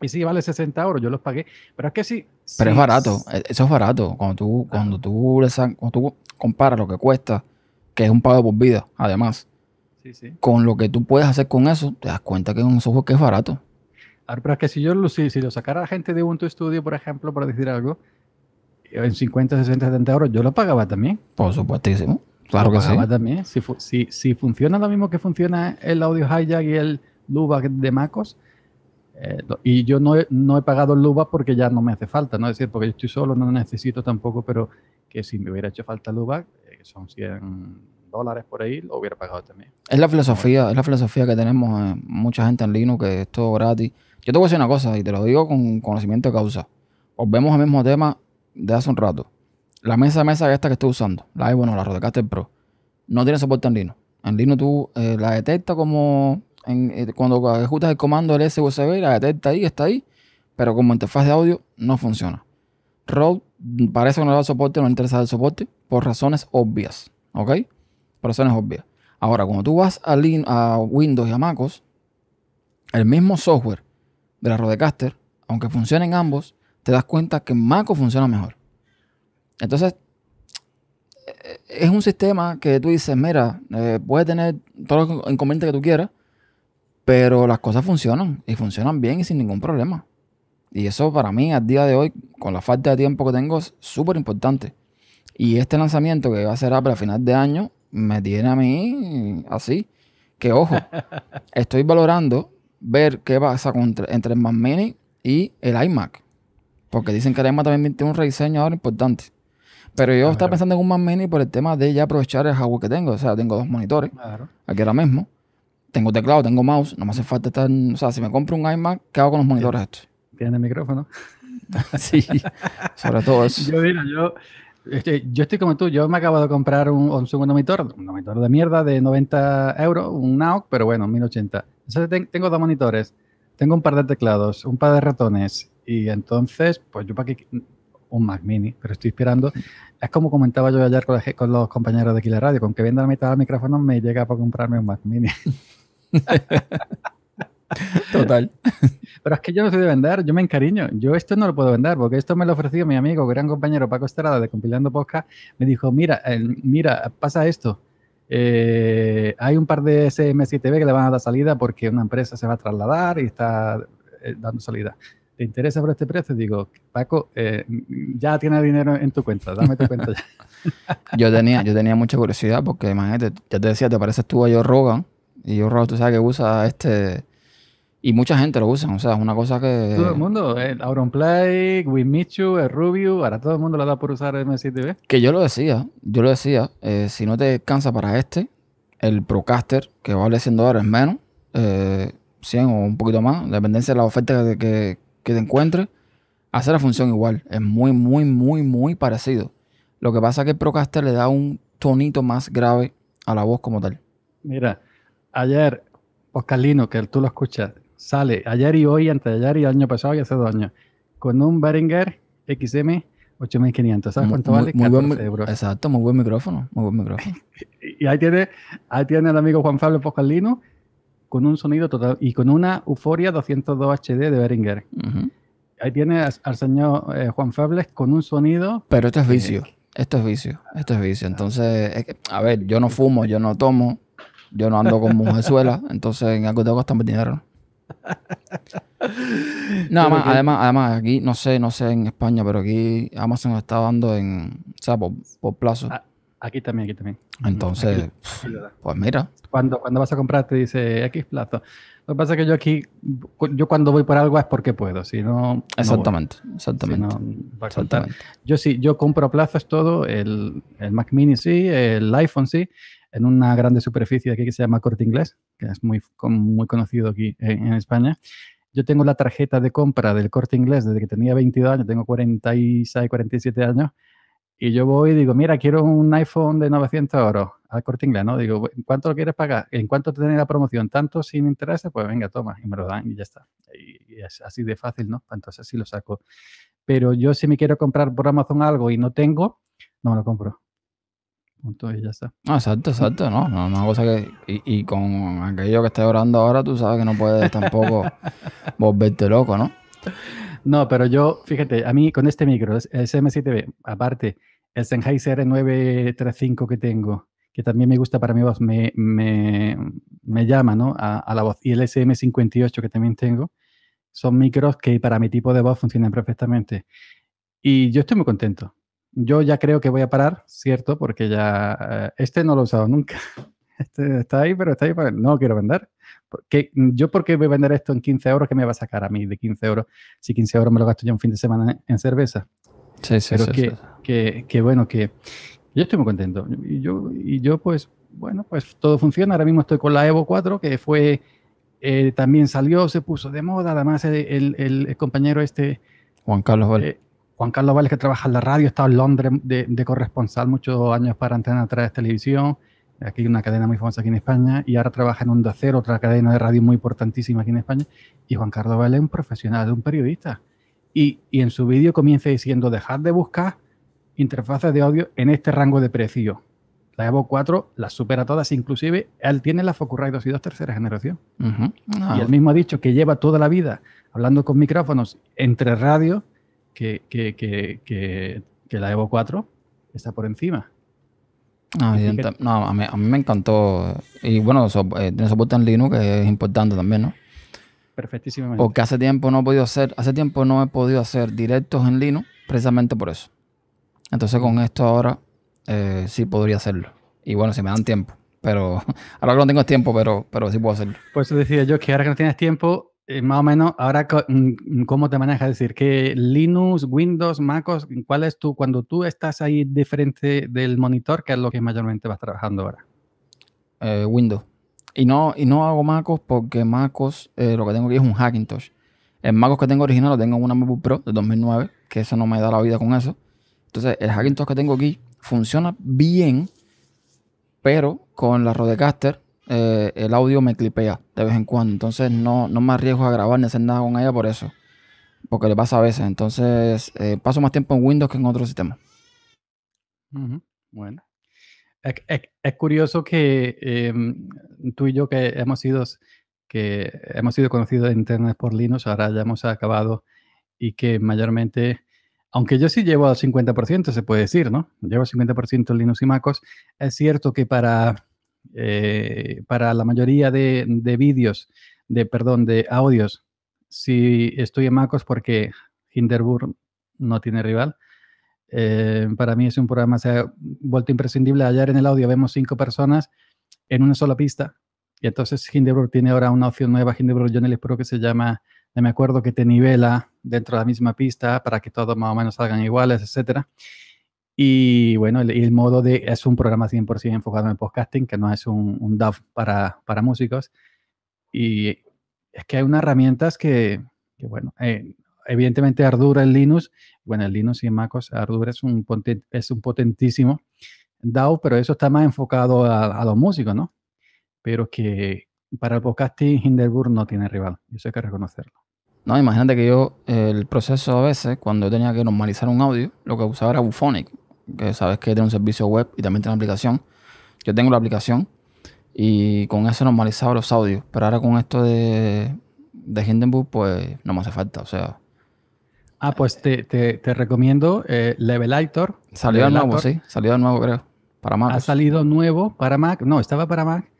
Y sí, vale 60 euros, yo los pagué. Pero es que sí. Pero es barato, e-, eso es barato. Cuando tú, cuando tú, cuando tú comparas lo que cuesta, que es un pago por vida, además, sí, sí. con lo que tú puedes hacer con eso, te das cuenta que es un software que es barato. Ahora, pero es que si yo lo, si, si lo sacara la gente de Ubuntu Studio, por ejemplo, para decir algo, en 50, 60, 70 euros, yo lo pagaba también. Por supuestísimo. Claro que sí. También. Si, funciona lo mismo que funciona el audio hijack y el LUBAC de MacOS, eh, y yo no he, no he pagado el LUBAC porque ya no me hace falta, ¿no? Es decir, porque yo estoy solo, no necesito tampoco, pero que si me hubiera hecho falta el LUBAC eh, que son 100 dólares por ahí, lo hubiera pagado también. Es la filosofía, es la filosofía que tenemos eh, mucha gente en Linux, que es todo gratis. Yo te voy a decir una cosa, y te lo digo con conocimiento de causa. vemos al mismo tema de hace un rato la mesa mesa esta que estoy usando, la Evo la Rodecaster Pro, no tiene soporte en Linux. En Linux tú eh, la detecta como eh, cuando ejecutas el comando del SUSB, la detecta ahí, está ahí, pero como interfaz de audio no funciona. Rode mm, parece que no le da soporte, no le interesa el soporte por razones obvias, ¿ok? Por razones obvias. Ahora, cuando tú vas a, a Windows y a MacOS, el mismo software de la Rodecaster, aunque funcionen ambos, te das cuenta que en MacOS funciona mejor. Entonces, eh, es un sistema que tú dices, mira, eh, puedes tener todo los inconvenientes que tú quieras, pero las cosas funcionan y funcionan bien y sin ningún problema. Y eso para mí, al día de hoy, con la falta de tiempo que tengo, es súper importante. Y este lanzamiento que va a ser para final de año, me tiene a mí así. Que ojo, estoy valorando ver qué pasa entre, entre el Mac Mini y el iMac. Porque dicen que el iMac también tiene un rediseño ahora importante. Pero yo estaba pensando en un Mac Mini por el tema de ya aprovechar el hardware que tengo. O sea, tengo dos monitores claro. aquí ahora mismo. Tengo teclado, tengo mouse. No me hace falta estar. O sea, si me compro un iMac, ¿qué hago con los monitores estos? Tiene micrófono. sí, sobre todo eso. Yo, mira, yo, yo estoy como tú. Yo me acabo de comprar un, un segundo monitor, un monitor de mierda de 90 euros, un NAOC, pero bueno, 1080. Entonces tengo dos monitores, tengo un par de teclados, un par de ratones. Y entonces, pues yo para qué un Mac Mini, pero estoy esperando. Es como comentaba yo ayer con, los compañeros de aquí radio, con que venda la mitad del micrófono me llega para comprarme un Mac Mini. Total. Pero es que yo no sé de vender, yo me encariño. Yo esto no lo puedo vender, porque esto me lo ofreció mi amigo, gran compañero Paco Estrada de Compilando Podcast. Me dijo, mira, mira, pasa esto. Eh, hay un par de SM7B que le van a dar salida porque una empresa se va a trasladar y está eh, dando salida. ¿te interesa por este precio? Digo, Paco, eh, ya tienes dinero en tu cuenta, dame tu cuenta ya. yo, tenía, yo tenía mucha curiosidad porque, imagínate, ya te decía, te pareces tú a Joe Rogan. Y Joe Rogan, tú sabes que usa este... Y mucha gente lo usa, o sea, es una cosa que... Todo el mundo, el Auronplay, We Meet You, el Rubio, ahora todo el mundo lo da por usar TV. Que yo lo decía, yo lo decía, eh, si no te cansa para este, el Procaster, que vale 100 dólares menos, eh, 100 o un poquito más, dependencia de la oferta que, que, que te encuentres, hace la función igual. Es muy, muy, muy, muy parecido. Lo que pasa es que el Procaster le da un tonito más grave a la voz como tal. Mira, ayer, Lino, que tú lo escuchas, sale ayer y hoy, antes de ayer y el año pasado y hace dos años, con un Behringer XM 8500. ¿Sabes cuánto vale? Exacto, muy buen micrófono, muy micrófono. y ahí tiene, ahí tiene el amigo Juan Pablo Poscalino con un sonido total y con una euforia 202 HD de Behringer. Ahí tiene al señor eh, Juan Fables con un sonido. Pero esto es vicio, esto es vicio, esto es vicio. Entonces, a ver, yo no fumo, yo no tomo, yo no ando con mujerzuela, entonces en algo tengo que gastar dinero. No, además, además, aquí, no sé, no sé en España, pero aquí Amazon está dando en, o por, por plazo. Ah, aquí también, aquí también. Entonces, pues mira. Cuando, cuando vas a comprar te dice X plazo. Lo que pasa es que yo aquí, yo cuando voy por algo es porque puedo, si no... Exactamente, exactamente, exactamente. Yo sí, yo compro plazos todo, el, el, Mac Mini sí, el iPhone sí, en una grande superficie aquí que se llama Corte Inglés, que es muy, muy conocido aquí en España. Yo tengo la tarjeta de compra del Corte Inglés desde que tenía 22 años, tengo 46, 47 años, y yo voy y digo, mira, quiero un iPhone de 900 euros al corte inglés, ¿no? Digo, ¿en cuánto lo quieres pagar? ¿En cuánto te tiene la promoción? ¿Tanto sin intereses? Pues venga, toma, y me lo dan y ya está. Y, es así de fácil, ¿no? Pues entonces así lo saco. Pero yo si me quiero comprar por Amazon algo y no tengo, no me lo compro. Punto y ya está. No, ah, exacto, exacto, ¿no? cosa que... Y, y con aquello que estás orando ahora, tú sabes que no puedes tampoco volverte loco, ¿no? No, pero yo, fíjate, a mí con este micro, el sm 7 b aparte, el Sennheiser 935 e que tengo, que también me gusta para mi voz, me, llama ¿no? a, la voz, y el SM58 que también tengo, son micros que para mi tipo de voz funcionan perfectamente. Y yo estoy muy contento. Yo ya creo que voy a parar, ¿cierto? Porque ya eh, este no lo he usado nunca. Este está ahí, pero está ahí para... No quiero vender. Mm, ¿Yo por qué voy a vender esto en 15 euros? ¿Qué me va a sacar a mí de 15 euros? Si 15 euros me lo gasto ya un fin de semana en, cerveza. Sí, sí, sí, que, bueno, que yo estoy muy contento. Y yo, y yo, pues, bueno, pues todo funciona. Ahora mismo estoy con la Evo 4, que fue, eh, también salió, se puso de moda. Además, el, el, compañero este... Juan Carlos Val. Eh, Juan Carlos que trabaja en la radio, está en Londres de, de corresponsal muchos años para Antena 3 Televisión. Aquí hay una cadena muy famosa aquí en España y ahora trabaja en Onda Cero, otra cadena de radio muy importantísima aquí en España. Y Juan Carlos Vélez es un profesional, un periodista. Y, y en su vídeo comienza diciendo, dejad de buscar interfaces de audio en este rango de precio. La Evo 4 las supera todas, inclusive él tiene la Focusrite 2 y 2 tercera generación. Ah. Y él mismo ha dicho que lleva toda la vida hablando con micrófonos entre radio que, que, que, que la Evo 4 está por encima. Ah, no, a mí, me encantó. Y bueno, eh, tiene soporte en Linux, que es importante también, ¿no? Perfectísimamente. Porque hace tiempo no he podido hacer, hace tiempo no he podido hacer directos en Linux, precisamente por eso. Entonces con esto ahora eh, sí podría hacerlo. Y bueno, si me dan tiempo. Pero ahora que no tengo tiempo, pero, pero sí puedo hacerlo. Por eso decía yo que ahora que no tienes tiempo, eh, más o menos, ahora, mm, ¿cómo te manejas? decir, que Linux, Windows, MacOS, ¿cuál es tú? cuando tú estás ahí de frente del monitor, qué es lo que mayormente vas trabajando ahora? Eh, Windows. Y no, y no hago MacOS porque MacOS eh, lo que tengo aquí es un Hackintosh. El MacOS que tengo original lo tengo en una MacBook Pro de 2009, que eso no me da la vida con eso. Entonces, el Hackintosh que tengo aquí funciona bien, pero con la Rodecaster eh, el audio me clipea de vez en cuando. Entonces no, no me arriesgo a grabar ni hacer nada con ella por eso. Porque le pasa a veces. Entonces eh, paso más tiempo en Windows que en otro sistema. Bueno. Es, curioso que em, tú y yo que hemos sido que hemos sido conocidos en Internet por Linux, ahora ya hemos acabado y que mayormente, aunque yo sí llevo al 50%, se puede decir, ¿no? Llevo al 50% Linux y MacOS. Es cierto que para eh, para la mayoría de, vídeos, de, perdón, de audios, si estoy en MacOS porque Hinderburg no tiene rival. Eh, para mí es un programa, se ha vuelto imprescindible. Ayer en el audio vemos cinco personas en una sola pista. Y entonces Hinderburg tiene ahora una opción nueva, Hinderburg Journal, espero que se llama, me acuerdo, que te nivela dentro de la misma pista para que todos más o menos salgan iguales, etcétera. Y bueno, el, modo de, es un programa 100% enfocado en el podcasting, que no es un, un DAW para, para, músicos. Y es que hay unas herramientas que, que bueno, eh, evidentemente Ardura en Linux, bueno, en Linux y MacOS, Ardura es un, es un potentísimo DAW, pero eso está más enfocado a, a, los músicos, ¿no? Pero que para el podcasting Hinderburg no tiene rival, eso hay que reconocerlo. No, imagínate que yo, el proceso a veces, cuando tenía que normalizar un audio, lo que usaba era Buphonic, que sabes que tiene un servicio web y también tiene una aplicación. Yo tengo la aplicación y con eso normalizaba los audios. Pero ahora con esto de, de Hindenburg, pues no me hace falta. O sea. Ah, pues te, te, recomiendo eh, Levelator. Salió de nuevo, sí. Salió de nuevo, creo. Para Mac. Ha salido nuevo para Mac. No, estaba para Mac,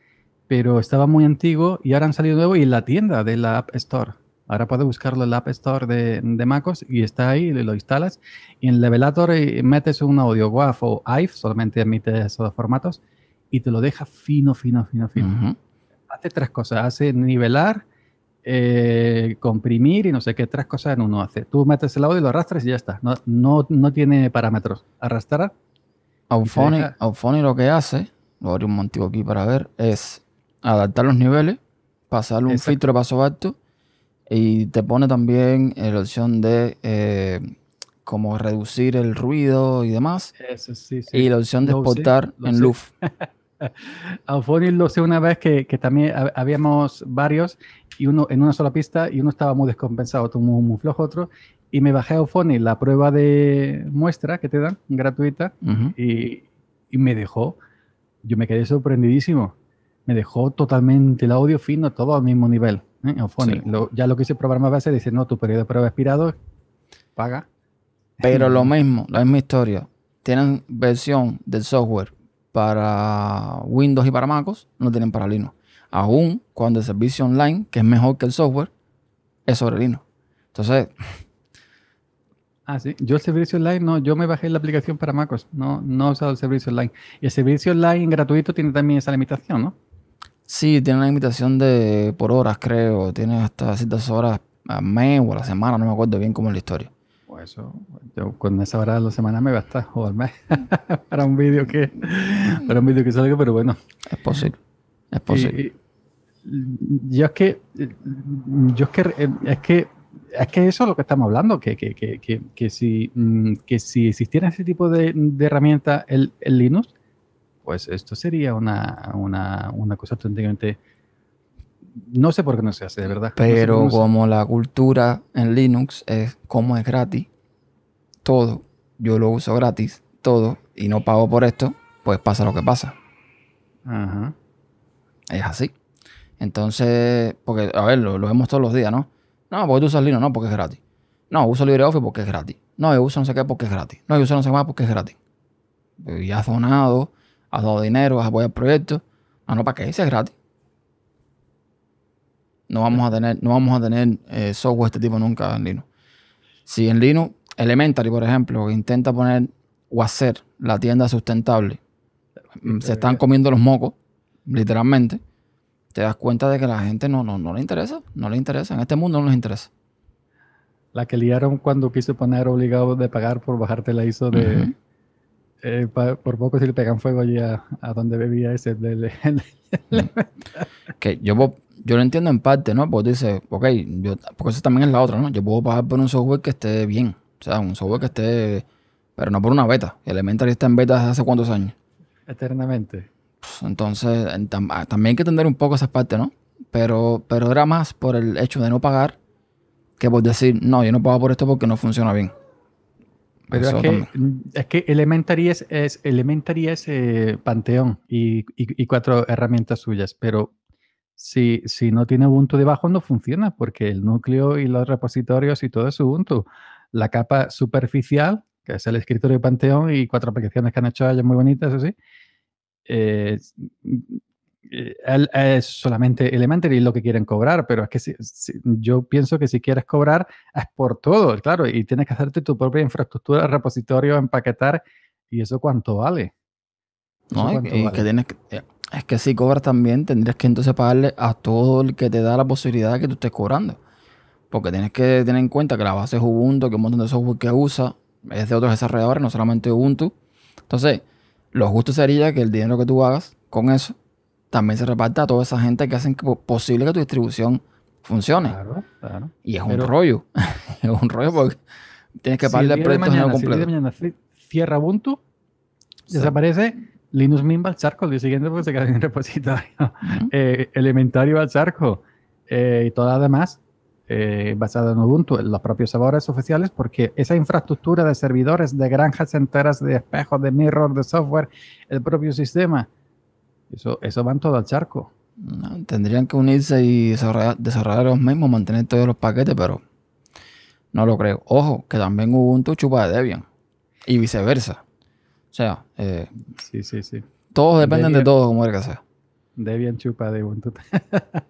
pero estaba muy antiguo y ahora han salido nuevo y en la tienda de la App Store. Ahora puedes buscarlo en la App Store de, de MacOS y está ahí, lo instalas. Y en Levelator eh, metes un audio WAF o IF, solamente emite esos formatos, y te lo deja fino, fino, fino, fino. Hace tres cosas. Hace nivelar, eh, comprimir y no sé qué, tres cosas en uno hace. Tú metes el audio lo arrastras y ya está. No, no, no tiene parámetros. Arrastrar. Auphony, y lo que hace, a abrir un motivo aquí para ver, es adaptar los niveles, pasarle un filtro de paso alto y te pone también eh, la opción de eh, como reducir el ruido y demás. Y la opción de exportar en LUF. lo sé una vez que, que, también habíamos varios y uno en una sola pista y uno estaba muy descompensado, otro muy, flojo, otro. Y me bajé a la prueba de muestra que te dan, gratuita, y, y me dejó. Yo me quedé sorprendidísimo. Me dejó totalmente el audio fino, todo al mismo nivel. ¿eh? Lo, ya lo quise probar más veces, dice, no, tu periodo de prueba expirado, paga. Pero lo mismo, la misma historia. Tienen versión del software para Windows y para MacOS, no tienen para Linux. Aún cuando el servicio online, que es mejor que el software, es sobre Linux. Entonces... Ah, Yo el servicio online, no, yo me bajé la aplicación para MacOS, no, no he usado el servicio online. Y el servicio online gratuito tiene también esa limitación, ¿no? Sí, tiene una limitación de por horas, creo. Tiene hasta ciertas horas al mes o a la semana, no me acuerdo bien cómo es la historia. Pues eso, con esa hora de la semana me basta, o al mes, para un vídeo que, para un vídeo que salga, pero bueno. Es posible, es posible. yo es que, yo es que, es que, es que eso es lo que estamos hablando, que, que, que, si, mm, que si existiera ese tipo de, de herramienta, el, el Linux, pues esto sería una, una, cosa totalmente. No sé por qué no se hace, de verdad. Pero como la cultura en Linux es como es gratis, todo, yo lo uso gratis, todo, y no pago por esto, pues pasa lo que pasa. Ajá. Es así. Entonces, porque, a ver, lo, vemos todos los días, ¿no? No, porque tú usas Linux, no, porque es gratis. No, uso LibreOffice porque es gratis. No, yo uso no sé qué porque es gratis. No, yo uso no sé más porque es gratis. ya ha sonado has dado dinero, has apoyado el proyecto. Ah, no, ¿para qué? Ese es gratis. No vamos a tener, no vamos a tener eh, software de este tipo nunca en Linux. Si en Linux, Elementary, por ejemplo, intenta poner o hacer la tienda sustentable, mm, se están comiendo los mocos, literalmente, te das cuenta de que la gente no, no, le interesa, no le interesa, en este mundo no les interesa. La que liaron cuando quise poner obligado de pagar por bajarte la ISO de, eh, por poco si le pegan fuego allí a, donde bebía ese del, mm. que yo, yo lo entiendo en parte, ¿no? Porque dices, ok, yo, porque eso también es la otra, ¿no? Yo puedo pagar por un software que esté bien. O sea, un software que esté. Pero no por una beta. Elementary está en beta desde hace cuántos años. Eternamente. Pues entonces, ah, también hay que entender un poco esa parte ¿no? Pero, pero era más por el hecho de no pagar que por decir, no, yo no pago por esto porque no funciona bien. Pero es que, es que, Elementary es, eh, Panteón y, y, cuatro herramientas suyas, pero si, si no tiene Ubuntu debajo no funciona porque el núcleo y los repositorios y todo es Ubuntu. La capa superficial, que es el escritorio de Panteón y cuatro aplicaciones que han hecho ellos muy bonitas, así eh, eh, es solamente Elementary lo que quieren cobrar, pero es que si, yo pienso que si quieres cobrar es por todo, claro, y tienes que hacerte tu propia infraestructura, repositorio, empaquetar, y eso cuánto vale. no, que eh, es que si cobras también tendrías que entonces pagarle a todo el que te da la posibilidad de que tú estés cobrando. Porque tienes que tener en cuenta que la base es Ubuntu, que un montón de software que usa es de otros desarrolladores, no solamente Ubuntu. Entonces, lo justo sería que el dinero que tú hagas con eso también se reparte a toda esa gente que hacen posible que tu distribución funcione. Claro, Y es un rollo. es un rollo porque tienes que pagar el de completo. cierra Ubuntu, desaparece Linux Mint va al charco el día siguiente porque se queda en el repositorio. Eh, Elementario va al charco. y eh, todo las demás eh, en Ubuntu, en los propios sabores oficiales, porque esa infraestructura de servidores, de granjas enteras, de espejos, de mirror, de software, el propio sistema, eso, eso van todo al charco. tendrían que unirse y desarrollar, los mismos, mantener todos los paquetes, pero no lo creo. Ojo, que también Ubuntu chupa de Debian y viceversa. O sea, eh, sí, sí, sí. todos dependen de todo, como era que sea. Debian chupa de Ubuntu.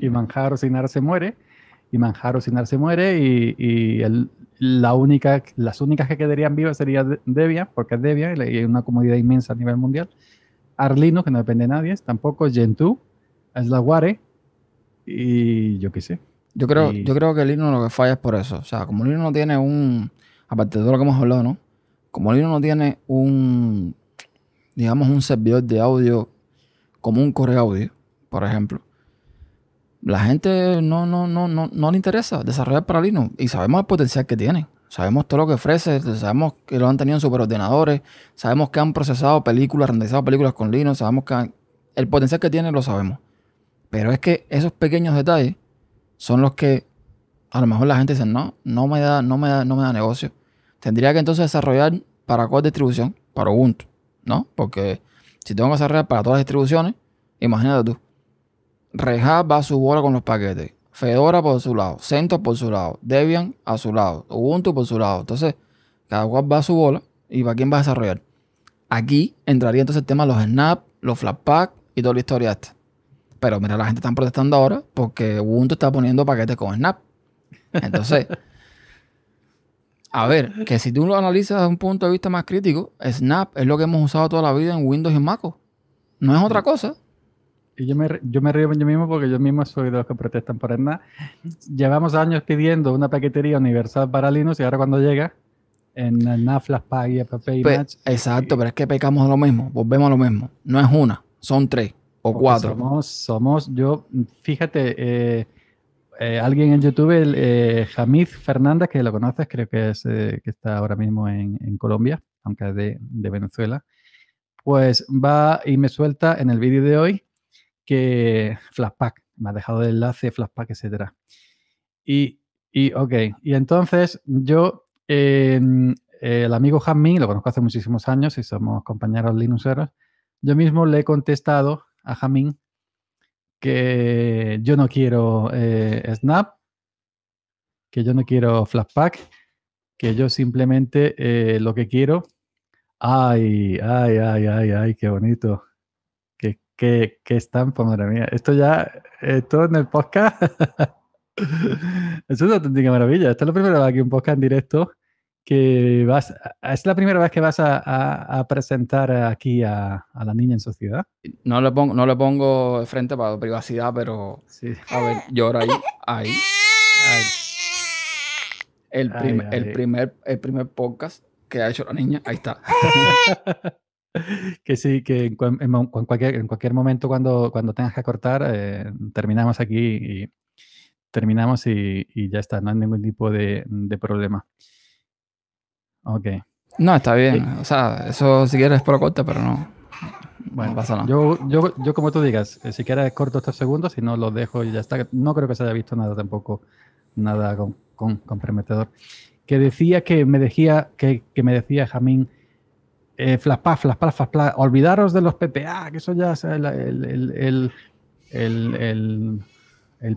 Y Manjaro Sinar se muere, y Manjaro Sinar se muere, y, la única, las únicas que quedarían vivas sería Debian, porque es Debian y hay una comunidad inmensa a nivel mundial. Arlino, que no depende de nadie, tampoco la Ware y yo qué sé. Yo creo, yo creo que Lino lo que falla es por eso. O sea, como Lino no tiene un. Aparte de todo lo que hemos hablado, ¿no? Como Lino no tiene un. Digamos, un servidor de audio como un correo audio, por ejemplo. La gente no, no, no, no, no le interesa desarrollar para Linux y sabemos el potencial que tiene. Sabemos todo lo que ofrece, sabemos que lo han tenido en superordenadores, sabemos que han procesado películas, renderizado películas con Linux, sabemos que el potencial que tiene lo sabemos. Pero es que esos pequeños detalles son los que a lo mejor la gente dice, no, no me da, no me da, no me da negocio. Tendría que entonces desarrollar para cuál distribución, para Ubuntu, ¿no? Porque si tengo que desarrollar para todas las distribuciones, imagínate tú, Rehab va a su bola con los paquetes. Fedora por su lado, CentOS por su lado, Debian a su lado, Ubuntu por su lado. Entonces, cada cual va a su bola y para quién va a desarrollar. Aquí entraría entonces el tema de los Snap, los Flatpak y toda la historia esta. Pero mira, la gente está protestando ahora porque Ubuntu está poniendo paquetes con Snap. Entonces, a ver, que si tú lo analizas desde un punto de vista más crítico, Snap es lo que hemos usado toda la vida en Windows y en Mac. No es otra cosa. Y yo me, yo me río yo mismo porque yo mismo soy de los que protestan por nada. Llevamos años pidiendo una paquetería universal para Linux y ahora cuando llega, en NAFLAS, PAI, y Exacto, eh, pero es que pecamos de lo mismo, volvemos a lo mismo. No es una, son tres o cuatro. Somos, somos, yo, fíjate, eh, eh, alguien en YouTube, el, eh, Fernández, que lo conoces, creo que es que está ahora mismo en, en Colombia, aunque es de, de Venezuela, pues va y me suelta en el vídeo de hoy que FlashPack, me ha dejado de enlace, FlashPack, etc. Y, y, ok, y entonces yo, eh, el amigo Jamín lo conozco hace muchísimos años y somos compañeros linuxeros, yo mismo le he contestado a Jamín que yo no quiero eh, Snap, que yo no quiero FlashPack, que yo simplemente eh, lo que quiero... Ay, ay, ay, ay, ay, qué bonito. Que qué madre mía. Esto ya, esto eh, en el podcast. es una auténtica maravilla. Esta es la primera vez que un podcast en directo que vas. Es la primera vez que vas a, presentar aquí a, la niña en sociedad. No le pongo, no le pongo frente para privacidad, pero. Sí. A ver, llora ahí. Ahí. El, El, primer, el primer podcast que ha hecho la niña. Ahí está. que sí, que en, cualquier, en cualquier momento cuando, cuando tengas que cortar, eh, terminamos aquí y terminamos y, ya está, no hay ningún tipo de, de problema. Ok. No, está bien. Eh, o sea, eso si quieres por corta, pero no. Bueno, pasa nada. Yo, yo, yo, como tú digas, eh, si quieres corto estos segundos, si no los dejo y ya está. No creo que se haya visto nada tampoco, nada con, comprometedor. Que decía que me decía, que, que me decía Jamín eh, flaspa, flaspa, flaspa, olvidaros de los PPA, que eso ya es el,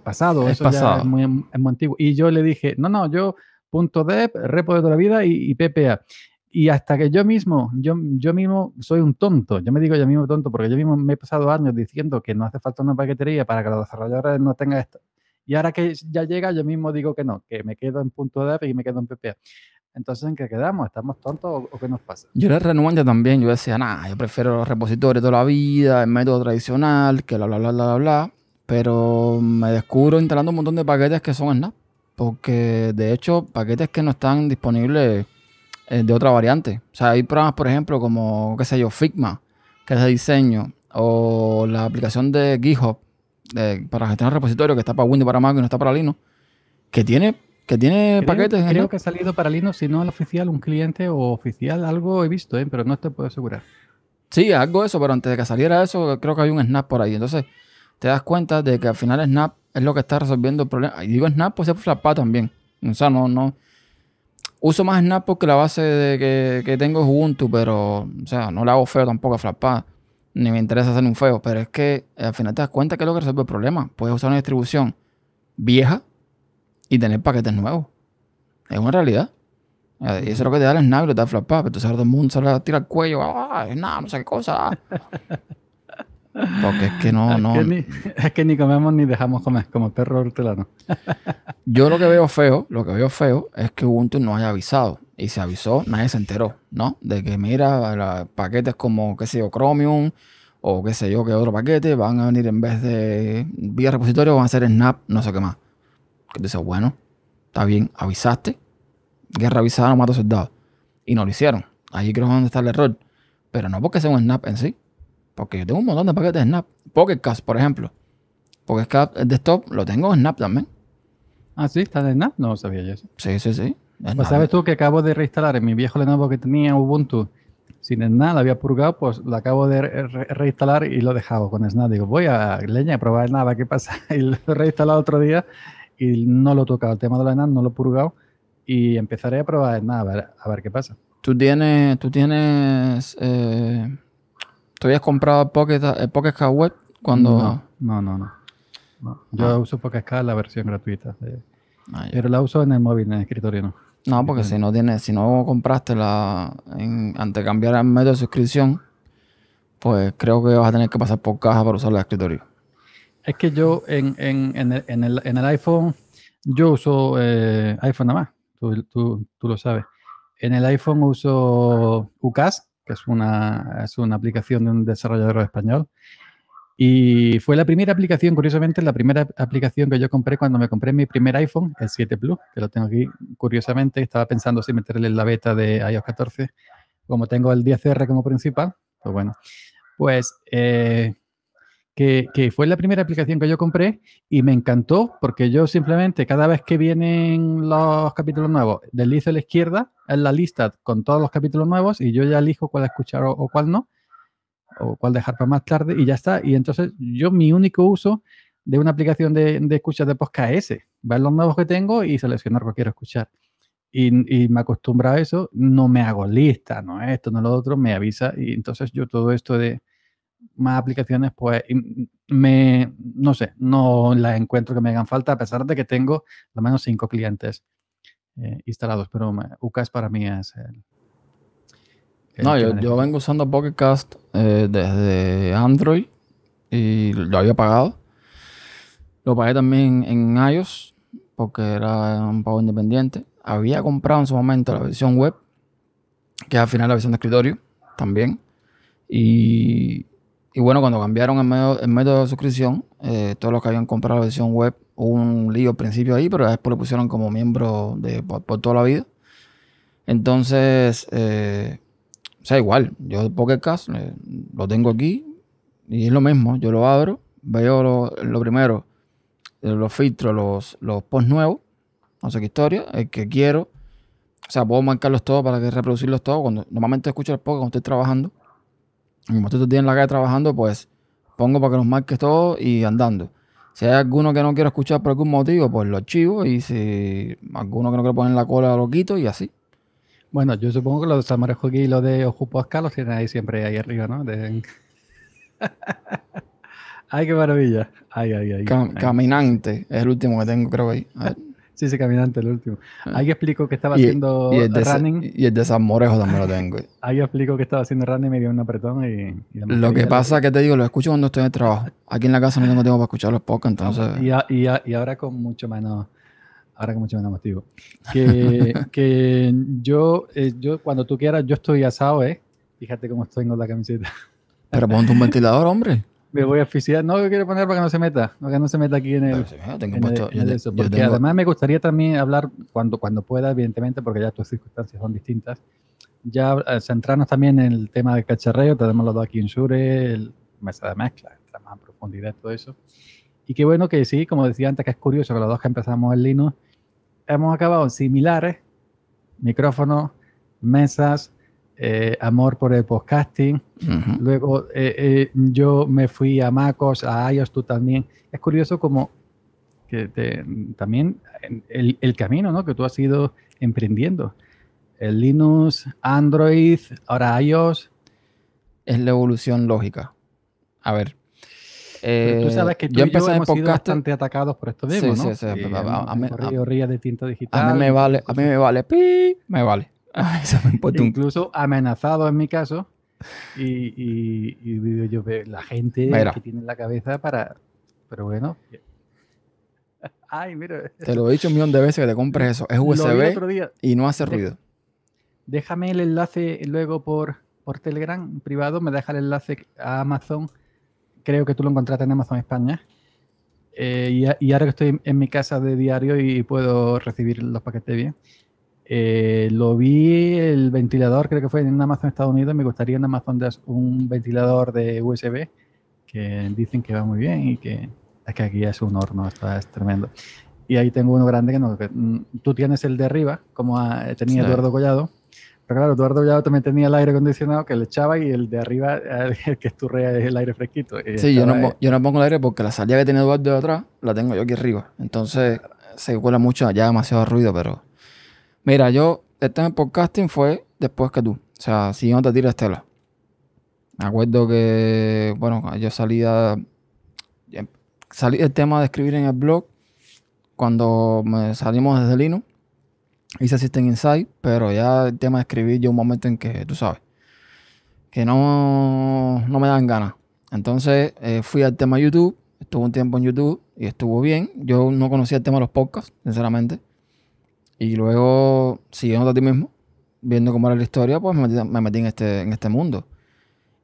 pasado, eso pasado. Ya es, muy, antiguo. Y yo le dije, no, no, yo punto repo de toda la vida y, y PPA y hasta que yo mismo, yo, yo mismo soy un tonto, yo me digo yo mismo tonto, porque yo mismo me he pasado años diciendo que no hace falta una paquetería para que los desarrolladores no tengan esto. Y ahora que ya llega, yo mismo digo que no, que me quedo en punto .dev y me quedo en PPA. Entonces, ¿en qué quedamos? ¿Estamos tontos o, qué nos pasa? Yo era renuente también. Yo decía, nada, yo prefiero los repositorios toda la vida, el método tradicional, que la, bla, bla, bla, bla, Pero me descubro instalando un montón de paquetes que son snap. Porque, de hecho, paquetes que no están disponibles eh, de otra variante. O sea, hay programas, por ejemplo, como, qué sé yo, Figma, que es de diseño. O la aplicación de GitHub eh, para gestionar repositorio que está para Windows, para Mac y no está para Linux. Que tiene tiene creo, paquetes. Creo que ha salido para Linux, si no el oficial, un cliente o oficial, algo he visto, ¿eh? pero no te puedo asegurar. Sí, algo eso, pero antes de que saliera eso, creo que hay un snap por ahí. Entonces, te das cuenta de que al final snap es lo que está resolviendo el problema. Y digo snap, pues es Flappa también. O sea, no, no. Uso más snap porque la base de que, tengo es Ubuntu, pero, o sea, no le hago feo tampoco a Flappa. Ni me interesa hacer un feo, pero es que al final te das cuenta que es lo que resuelve el problema. Puedes usar una distribución vieja y tener paquetes nuevos. Es una realidad. Y eso es lo que te da el snap y lo te da Pero Entonces ahora todo el mundo se le tira el cuello, ah, no sé qué cosa. Porque es que no, no. Es que, ni, comemos ni dejamos comer, como perro hortelano. Yo lo que veo feo, lo que veo feo es que Ubuntu no haya avisado. Y se avisó, nadie se enteró, ¿no? De que mira, paquetes como, qué sé yo, Chromium o qué sé yo, qué otro paquete, van a venir en vez de vía repositorio, van a ser Snap, no sé qué más. Dice, bueno, está bien, avisaste. Guerra avisada no mata soldados. Y no lo hicieron. ahí creo donde está el error. Pero no porque sea un snap en sí. Porque yo tengo un montón de paquetes de snap. Pocket Cast, por ejemplo. Pocket Cast desktop lo tengo en snap también. Ah, sí, está en snap. No sabía yo eso. Sí, sí, sí. Pues sabes tú que acabo de reinstalar en mi viejo Lenovo que tenía Ubuntu. Sin SNAP, la había purgado, pues la acabo de reinstalar y lo dejaba dejado con SNAP. Digo, voy a leña a probar nada, ¿qué pasa? Y lo he reinstalado otro día y no lo he tocado. El tema de la NAS no lo he purgado y empezaré a probar nada, a ver, qué pasa. Tú tienes, tú tienes, eh, ¿tú habías comprado el Pocket, eh, Web cuando? No, no, no. Yo ah. uso Pocket en la versión gratuita, ah, pero la uso en el móvil, en el escritorio no. No, porque si no tienes, si no compraste la, ante cambiar el medio de suscripción, pues creo que vas a tener que pasar por caja para usar el escritorio. Es que yo en, el, iPhone, yo uso eh, iPhone nada más, tú, lo sabes. En el iPhone uso UCAS, que es una, es una aplicación de un desarrollador español. Y fue la primera aplicación, curiosamente, la primera aplicación que yo compré cuando me compré mi primer iPhone, el 7 Plus, que lo tengo aquí, curiosamente, estaba pensando si meterle la beta de iOS 14, como tengo el 10R como principal, pues bueno, pues eh, que, fue la primera aplicación que yo compré y me encantó porque yo simplemente cada vez que vienen los capítulos nuevos deslizo a la izquierda en la lista con todos los capítulos nuevos y yo ya elijo cuál escuchar o, cuál no o cuál dejar para más tarde y ya está. Y entonces yo mi único uso de una aplicación de, de escucha de podcast es ver los nuevos que tengo y seleccionar cuál quiero escuchar. Y, me acostumbra a eso, no me hago lista, no esto, no lo otro, me avisa y entonces yo todo esto de más aplicaciones, pues me, no sé, no las encuentro que me hagan falta, a pesar de que tengo lo menos cinco clientes eh, instalados, pero UCAS para mí es no, yo, yo, vengo usando Pocket eh, desde Android y lo había pagado. Lo pagué también en iOS porque era un pago independiente. Había comprado en su momento la versión web, que al final la versión de escritorio también. Y y bueno, cuando cambiaron el, método de suscripción, eh, todos los que habían comprado la versión web, hubo un lío al principio ahí, pero después lo pusieron como miembro de, por, toda la vida. Entonces, eh, o sea, igual, yo el podcast eh, lo tengo aquí y es lo mismo. Yo lo abro, veo lo, primero, los filtros, los, los posts nuevos, no sé qué historia, el que quiero. O sea, puedo marcarlos todos para que reproducirlos todos. Cuando, normalmente escucho el podcast cuando estoy trabajando como estoy todo en la calle trabajando, pues pongo para que nos marques todo y andando. Si hay alguno que no quiero escuchar por algún motivo, pues lo archivo. Y si alguno que no quiero poner la cola, lo quito y así. Bueno, yo supongo que los de aquí y los de Ojupo los tienen ahí siempre ahí arriba, ¿no? ay, qué maravilla. Ay, ay, Caminante es el último que tengo, creo que ahí. A ver. Sí, sí, caminante, el último. Ahí explico que estaba haciendo running. y el de, running. también lo tengo. Ahí explico que estaba haciendo running y me dio un apretón. Y, lo que pasa es que te digo, lo escucho cuando estoy en el trabajo. Aquí en la casa no tengo tiempo para escuchar los podcasts, entonces. Y, ahora con mucho menos ahora con mucho menos motivo. Que, yo, eh, yo, cuando tú quieras, yo estoy asado, ¿eh? Fíjate cómo estoy en la camiseta. Pero ponte un ventilador, hombre me voy a oficiar. No, quiero poner para que no se meta, para que no se meta aquí en el. porque además me gustaría también hablar cuando, cuando pueda, evidentemente, porque ya tus circunstancias son distintas. Ya eh, centrarnos también en el tema del cacharreo, tenemos los dos aquí en Shure, mesa de mezcla, más en profundidad todo eso. Y qué bueno que sí, como decía antes, que es curioso que los dos que empezamos en Linux hemos acabado similares, micrófonos, mesas, eh, amor por el podcasting. Luego eh, eh, yo me fui a MacOS, a iOS, tú también. Es curioso como que también el, camino ¿no? que tú has ido emprendiendo. El Linux, Android, ahora iOS. Es la evolución lógica. A ver. tú sabes que yo, y hemos sido bastante atacados por esto a, de tinta digital. A mí me vale, a mí me vale, me vale. Ah, Incluso amenazado en mi caso. Y, yo veo la gente que tiene la cabeza para. Pero bueno. Te lo he dicho un millón de veces que te compres eso. Es USB y no hace ruido. Déjame el enlace luego por, por Telegram privado. Me deja el enlace a Amazon. Creo que tú lo encontraste en Amazon España. Eh, y, ahora que estoy en mi casa de diario y puedo recibir los paquetes bien, eh, lo vi el ventilador, creo que fue en Amazon Estados Unidos. Me gustaría en Amazon un ventilador de USB que dicen que va muy bien y que es que aquí es un horno, está es tremendo. Y ahí tengo uno grande que no. Mm, tú tienes el de arriba, como ah, tenía Eduardo Collado. Pero claro, Eduardo Collado también tenía el aire acondicionado que le echaba y el de arriba, el, que esturrea es el aire fresquito. sí, yo no, yo no pongo el aire porque la salida que tenía Eduardo de atrás la tengo yo aquí arriba. Entonces se cuela mucho, ya demasiado ruido, pero. Mira, yo, este tema podcasting fue después que tú. O sea, si yo no te tiro Estela. Me acuerdo que, bueno, yo salí a... Salí el tema de escribir en el blog cuando salimos desde Linux. Hice System Insight, pero ya el tema de escribir, yo un momento en que, tú sabes, que no, me dan ganas. Entonces eh, fui al tema YouTube, estuve un tiempo en YouTube y estuvo bien. Yo no conocía el tema de los podcasts, sinceramente. Y luego, siguiendo a ti mismo, viendo cómo era la historia, pues me metí, en, este, en este mundo.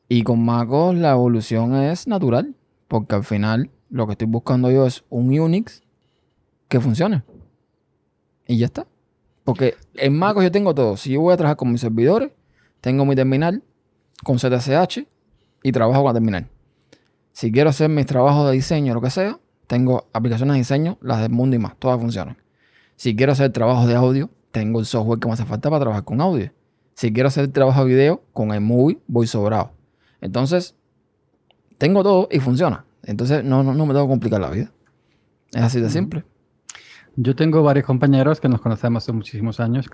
Y con Macos la evolución es natural, porque al final lo que estoy buscando yo es un Unix que funcione. Y ya está. Porque en Macos yo tengo todo. Si yo voy a trabajar con mis servidores, tengo mi terminal con ZSH y trabajo con la terminal. Si quiero hacer mis trabajos de diseño, lo que sea, tengo aplicaciones de diseño, las del mundo y más. Todas funcionan. Si quiero hacer trabajo de audio, tengo el software que me hace falta para trabajar con audio. Si quiero hacer trabajo de video, con el movie voy sobrado. Entonces, tengo todo y funciona. Entonces, no, me tengo que complicar la vida. Es así de simple. Yo tengo varios compañeros que nos conocemos hace muchísimos años,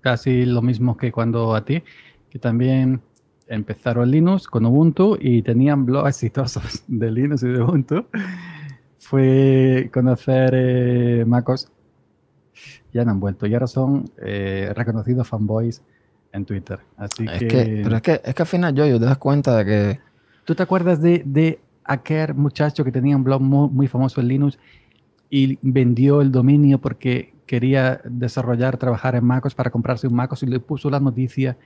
casi lo mismo que cuando a ti, que también empezaron Linux con Ubuntu y tenían blogs exitosos de Linux y de Ubuntu. Fue conocer eh, MacOS ya no han vuelto. Y ahora son eh, reconocidos fanboys en Twitter. Así es que, Pero es que, es que al final, yo, yo te das cuenta de que... ¿Tú te acuerdas de, de aquel muchacho que tenía un blog muy, famoso en Linux y vendió el dominio porque quería desarrollar, trabajar en MacOS para comprarse un MacOS y le puso la noticia,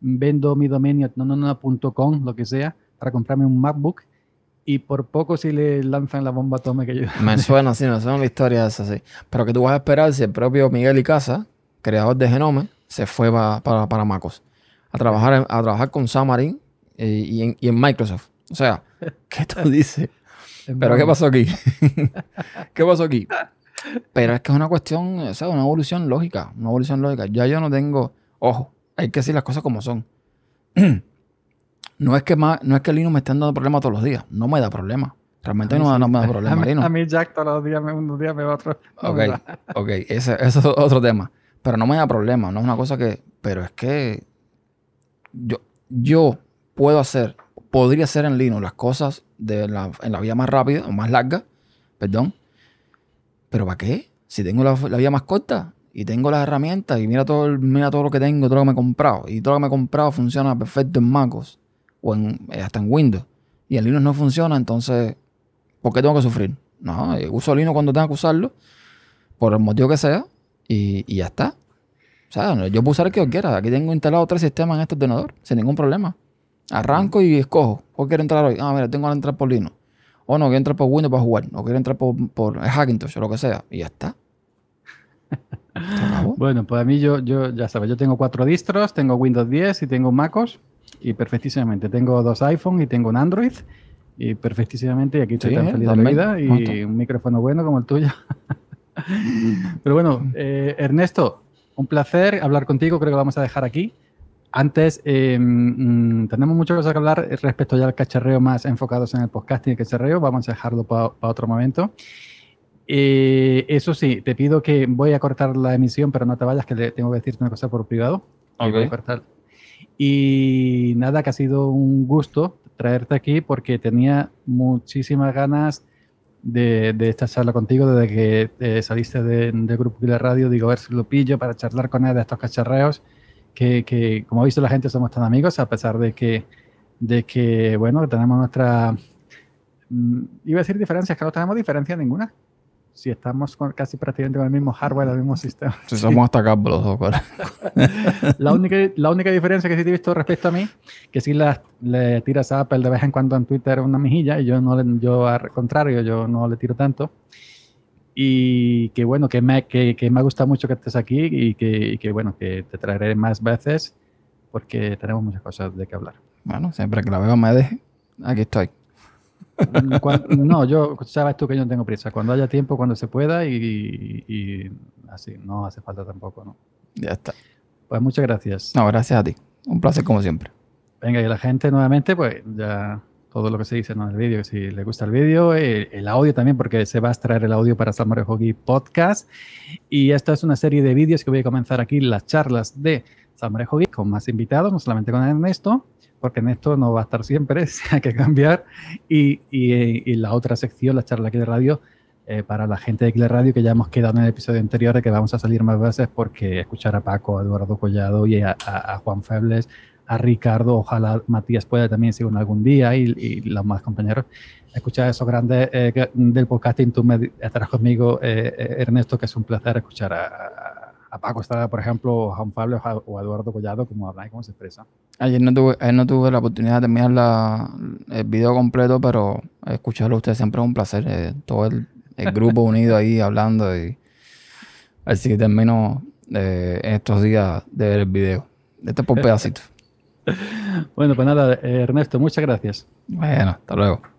vendo mi dominio, no, no, no, .com, lo que sea, para comprarme un MacBook y por poco si le lanzan la bomba tome que yo... Me suena, sí, me historia historias así. Pero que tú vas a esperar si el propio Miguel Icaza, creador de Genome, se fue para, Macos a trabajar, a trabajar con Samarin eh, y, en, Microsoft. O sea, ¿qué tú dices? Pero ¿qué pasó aquí? ¿Qué pasó aquí? Pero es que es una cuestión, o sea, una evolución lógica, una evolución lógica. Ya yo no tengo, ojo, hay que decir las cosas como son. No es que, más, no es que Linux me esté dando problemas todos los días. No me da problema. Realmente no, me da problema, a A mí Jack todos los días, me va otro. Ok, ok. Ese, es otro tema. Pero no me da problema. No es una cosa que... Pero es que yo, yo puedo hacer, podría hacer en Linux las cosas de la, en la vía más rápida o más larga, perdón. Pero ¿para qué? Si tengo la, vía más corta, y tengo las herramientas y mira todo, mira todo lo que tengo, todo lo que me he comprado. Y todo lo que me he comprado funciona perfecto en MacOS o en, eh, hasta en Windows, y el Linux no funciona, entonces, ¿por qué tengo que sufrir? No, eh, uso Linux cuando tenga que usarlo, por el motivo que sea, y, ya está. O sea, yo puedo usar el que yo quiera. Aquí tengo instalado tres sistemas en este ordenador, sin ningún problema. Arranco y escojo. ¿O quiero entrar hoy? Ah, mira, tengo que entrar por Linux. O no, quiero entrar por Windows para jugar. O quiero entrar por, por Hackintosh o lo que sea. Y ya está. bueno, pues a mí yo, yo ya sabes, yo tengo cuatro distros, tengo Windows 10 y tengo MacOS y perfectísimamente. Tengo dos iPhone y tengo un Android y perfectísimamente aquí estoy tan feliz de la vida y un micrófono bueno como el tuyo. Pero bueno, eh, Ernesto, un placer hablar contigo, creo que lo vamos a dejar aquí. Antes, em, mm, tenemos muchas cosas que hablar respecto ya al cacharreo más enfocados en el podcasting y el cacharreo, vamos a dejarlo para otro momento. Eh, eso sí, te pido que voy a cortar la emisión, pero no te vayas, que tengo que decirte una cosa por privado. Okay. Y nada, que ha sido un gusto traerte aquí porque tenía muchísimas ganas de, de esta charla contigo desde que eh, saliste del de Grupo Pilar Radio. Digo, a ver si lo pillo para charlar con él de estos cacharreos. Que, que como ha visto la gente, somos tan amigos, a pesar de que, de que bueno, tenemos nuestra. Mm, iba a decir diferencias, que no tenemos diferencia ninguna si estamos con, casi prácticamente con el mismo hardware, el mismo sistema. Si somos hasta los la, única, la única diferencia que sí te he visto respecto a mí, que si sí le tiras a Apple de vez en cuando en Twitter una mejilla, y yo, no le, yo al contrario, yo no le tiro tanto. Y que bueno, que me, que, que me gusta mucho que estés aquí y que, y que bueno, que te traeré más veces porque tenemos muchas cosas de qué hablar. Bueno, siempre que la veo me deje, aquí estoy. Mm, no, yo, sabes tú que yo no tengo prisa. Cuando haya tiempo, cuando se pueda y, así, no hace falta tampoco, ¿no? Ya está. Pues muchas gracias. No, gracias a ti. Un placer como siempre. Venga, y la gente nuevamente, pues ya todo lo que se dice en el vídeo, si le gusta el vídeo, el, audio también, porque se va a extraer el audio para Samurai Hockey Podcast. Y esta es una serie de vídeos que voy a comenzar aquí, las charlas de Salmorejo con más invitados, no solamente con Ernesto, porque Ernesto no va a estar siempre, hay que cambiar. Y, eh, y, la otra sección, la charla aquí de radio, eh, para la gente de de Radio, que ya hemos quedado en el episodio anterior de que vamos a salir más veces porque escuchar a Paco, a Eduardo Collado y a, Juan Febles, a Ricardo, ojalá Matías pueda también seguir algún día y, los más compañeros. Escuchar a esos grandes eh, del podcasting, tú me, estarás conmigo, eh, Ernesto, que es un placer escuchar a a Paco Estrada, por ejemplo, Juan Fabio Pablo o Eduardo Collado, como hablan y cómo se expresa. Ayer no tuve, no tuve la oportunidad de terminar el video completo, pero escucharlo a ustedes siempre es un placer. Eh, todo el, grupo unido ahí hablando. Y, así que termino eh, en estos días de ver el video. Este es por pedacitos. bueno, pues nada, Ernesto, muchas gracias. Bueno, hasta luego.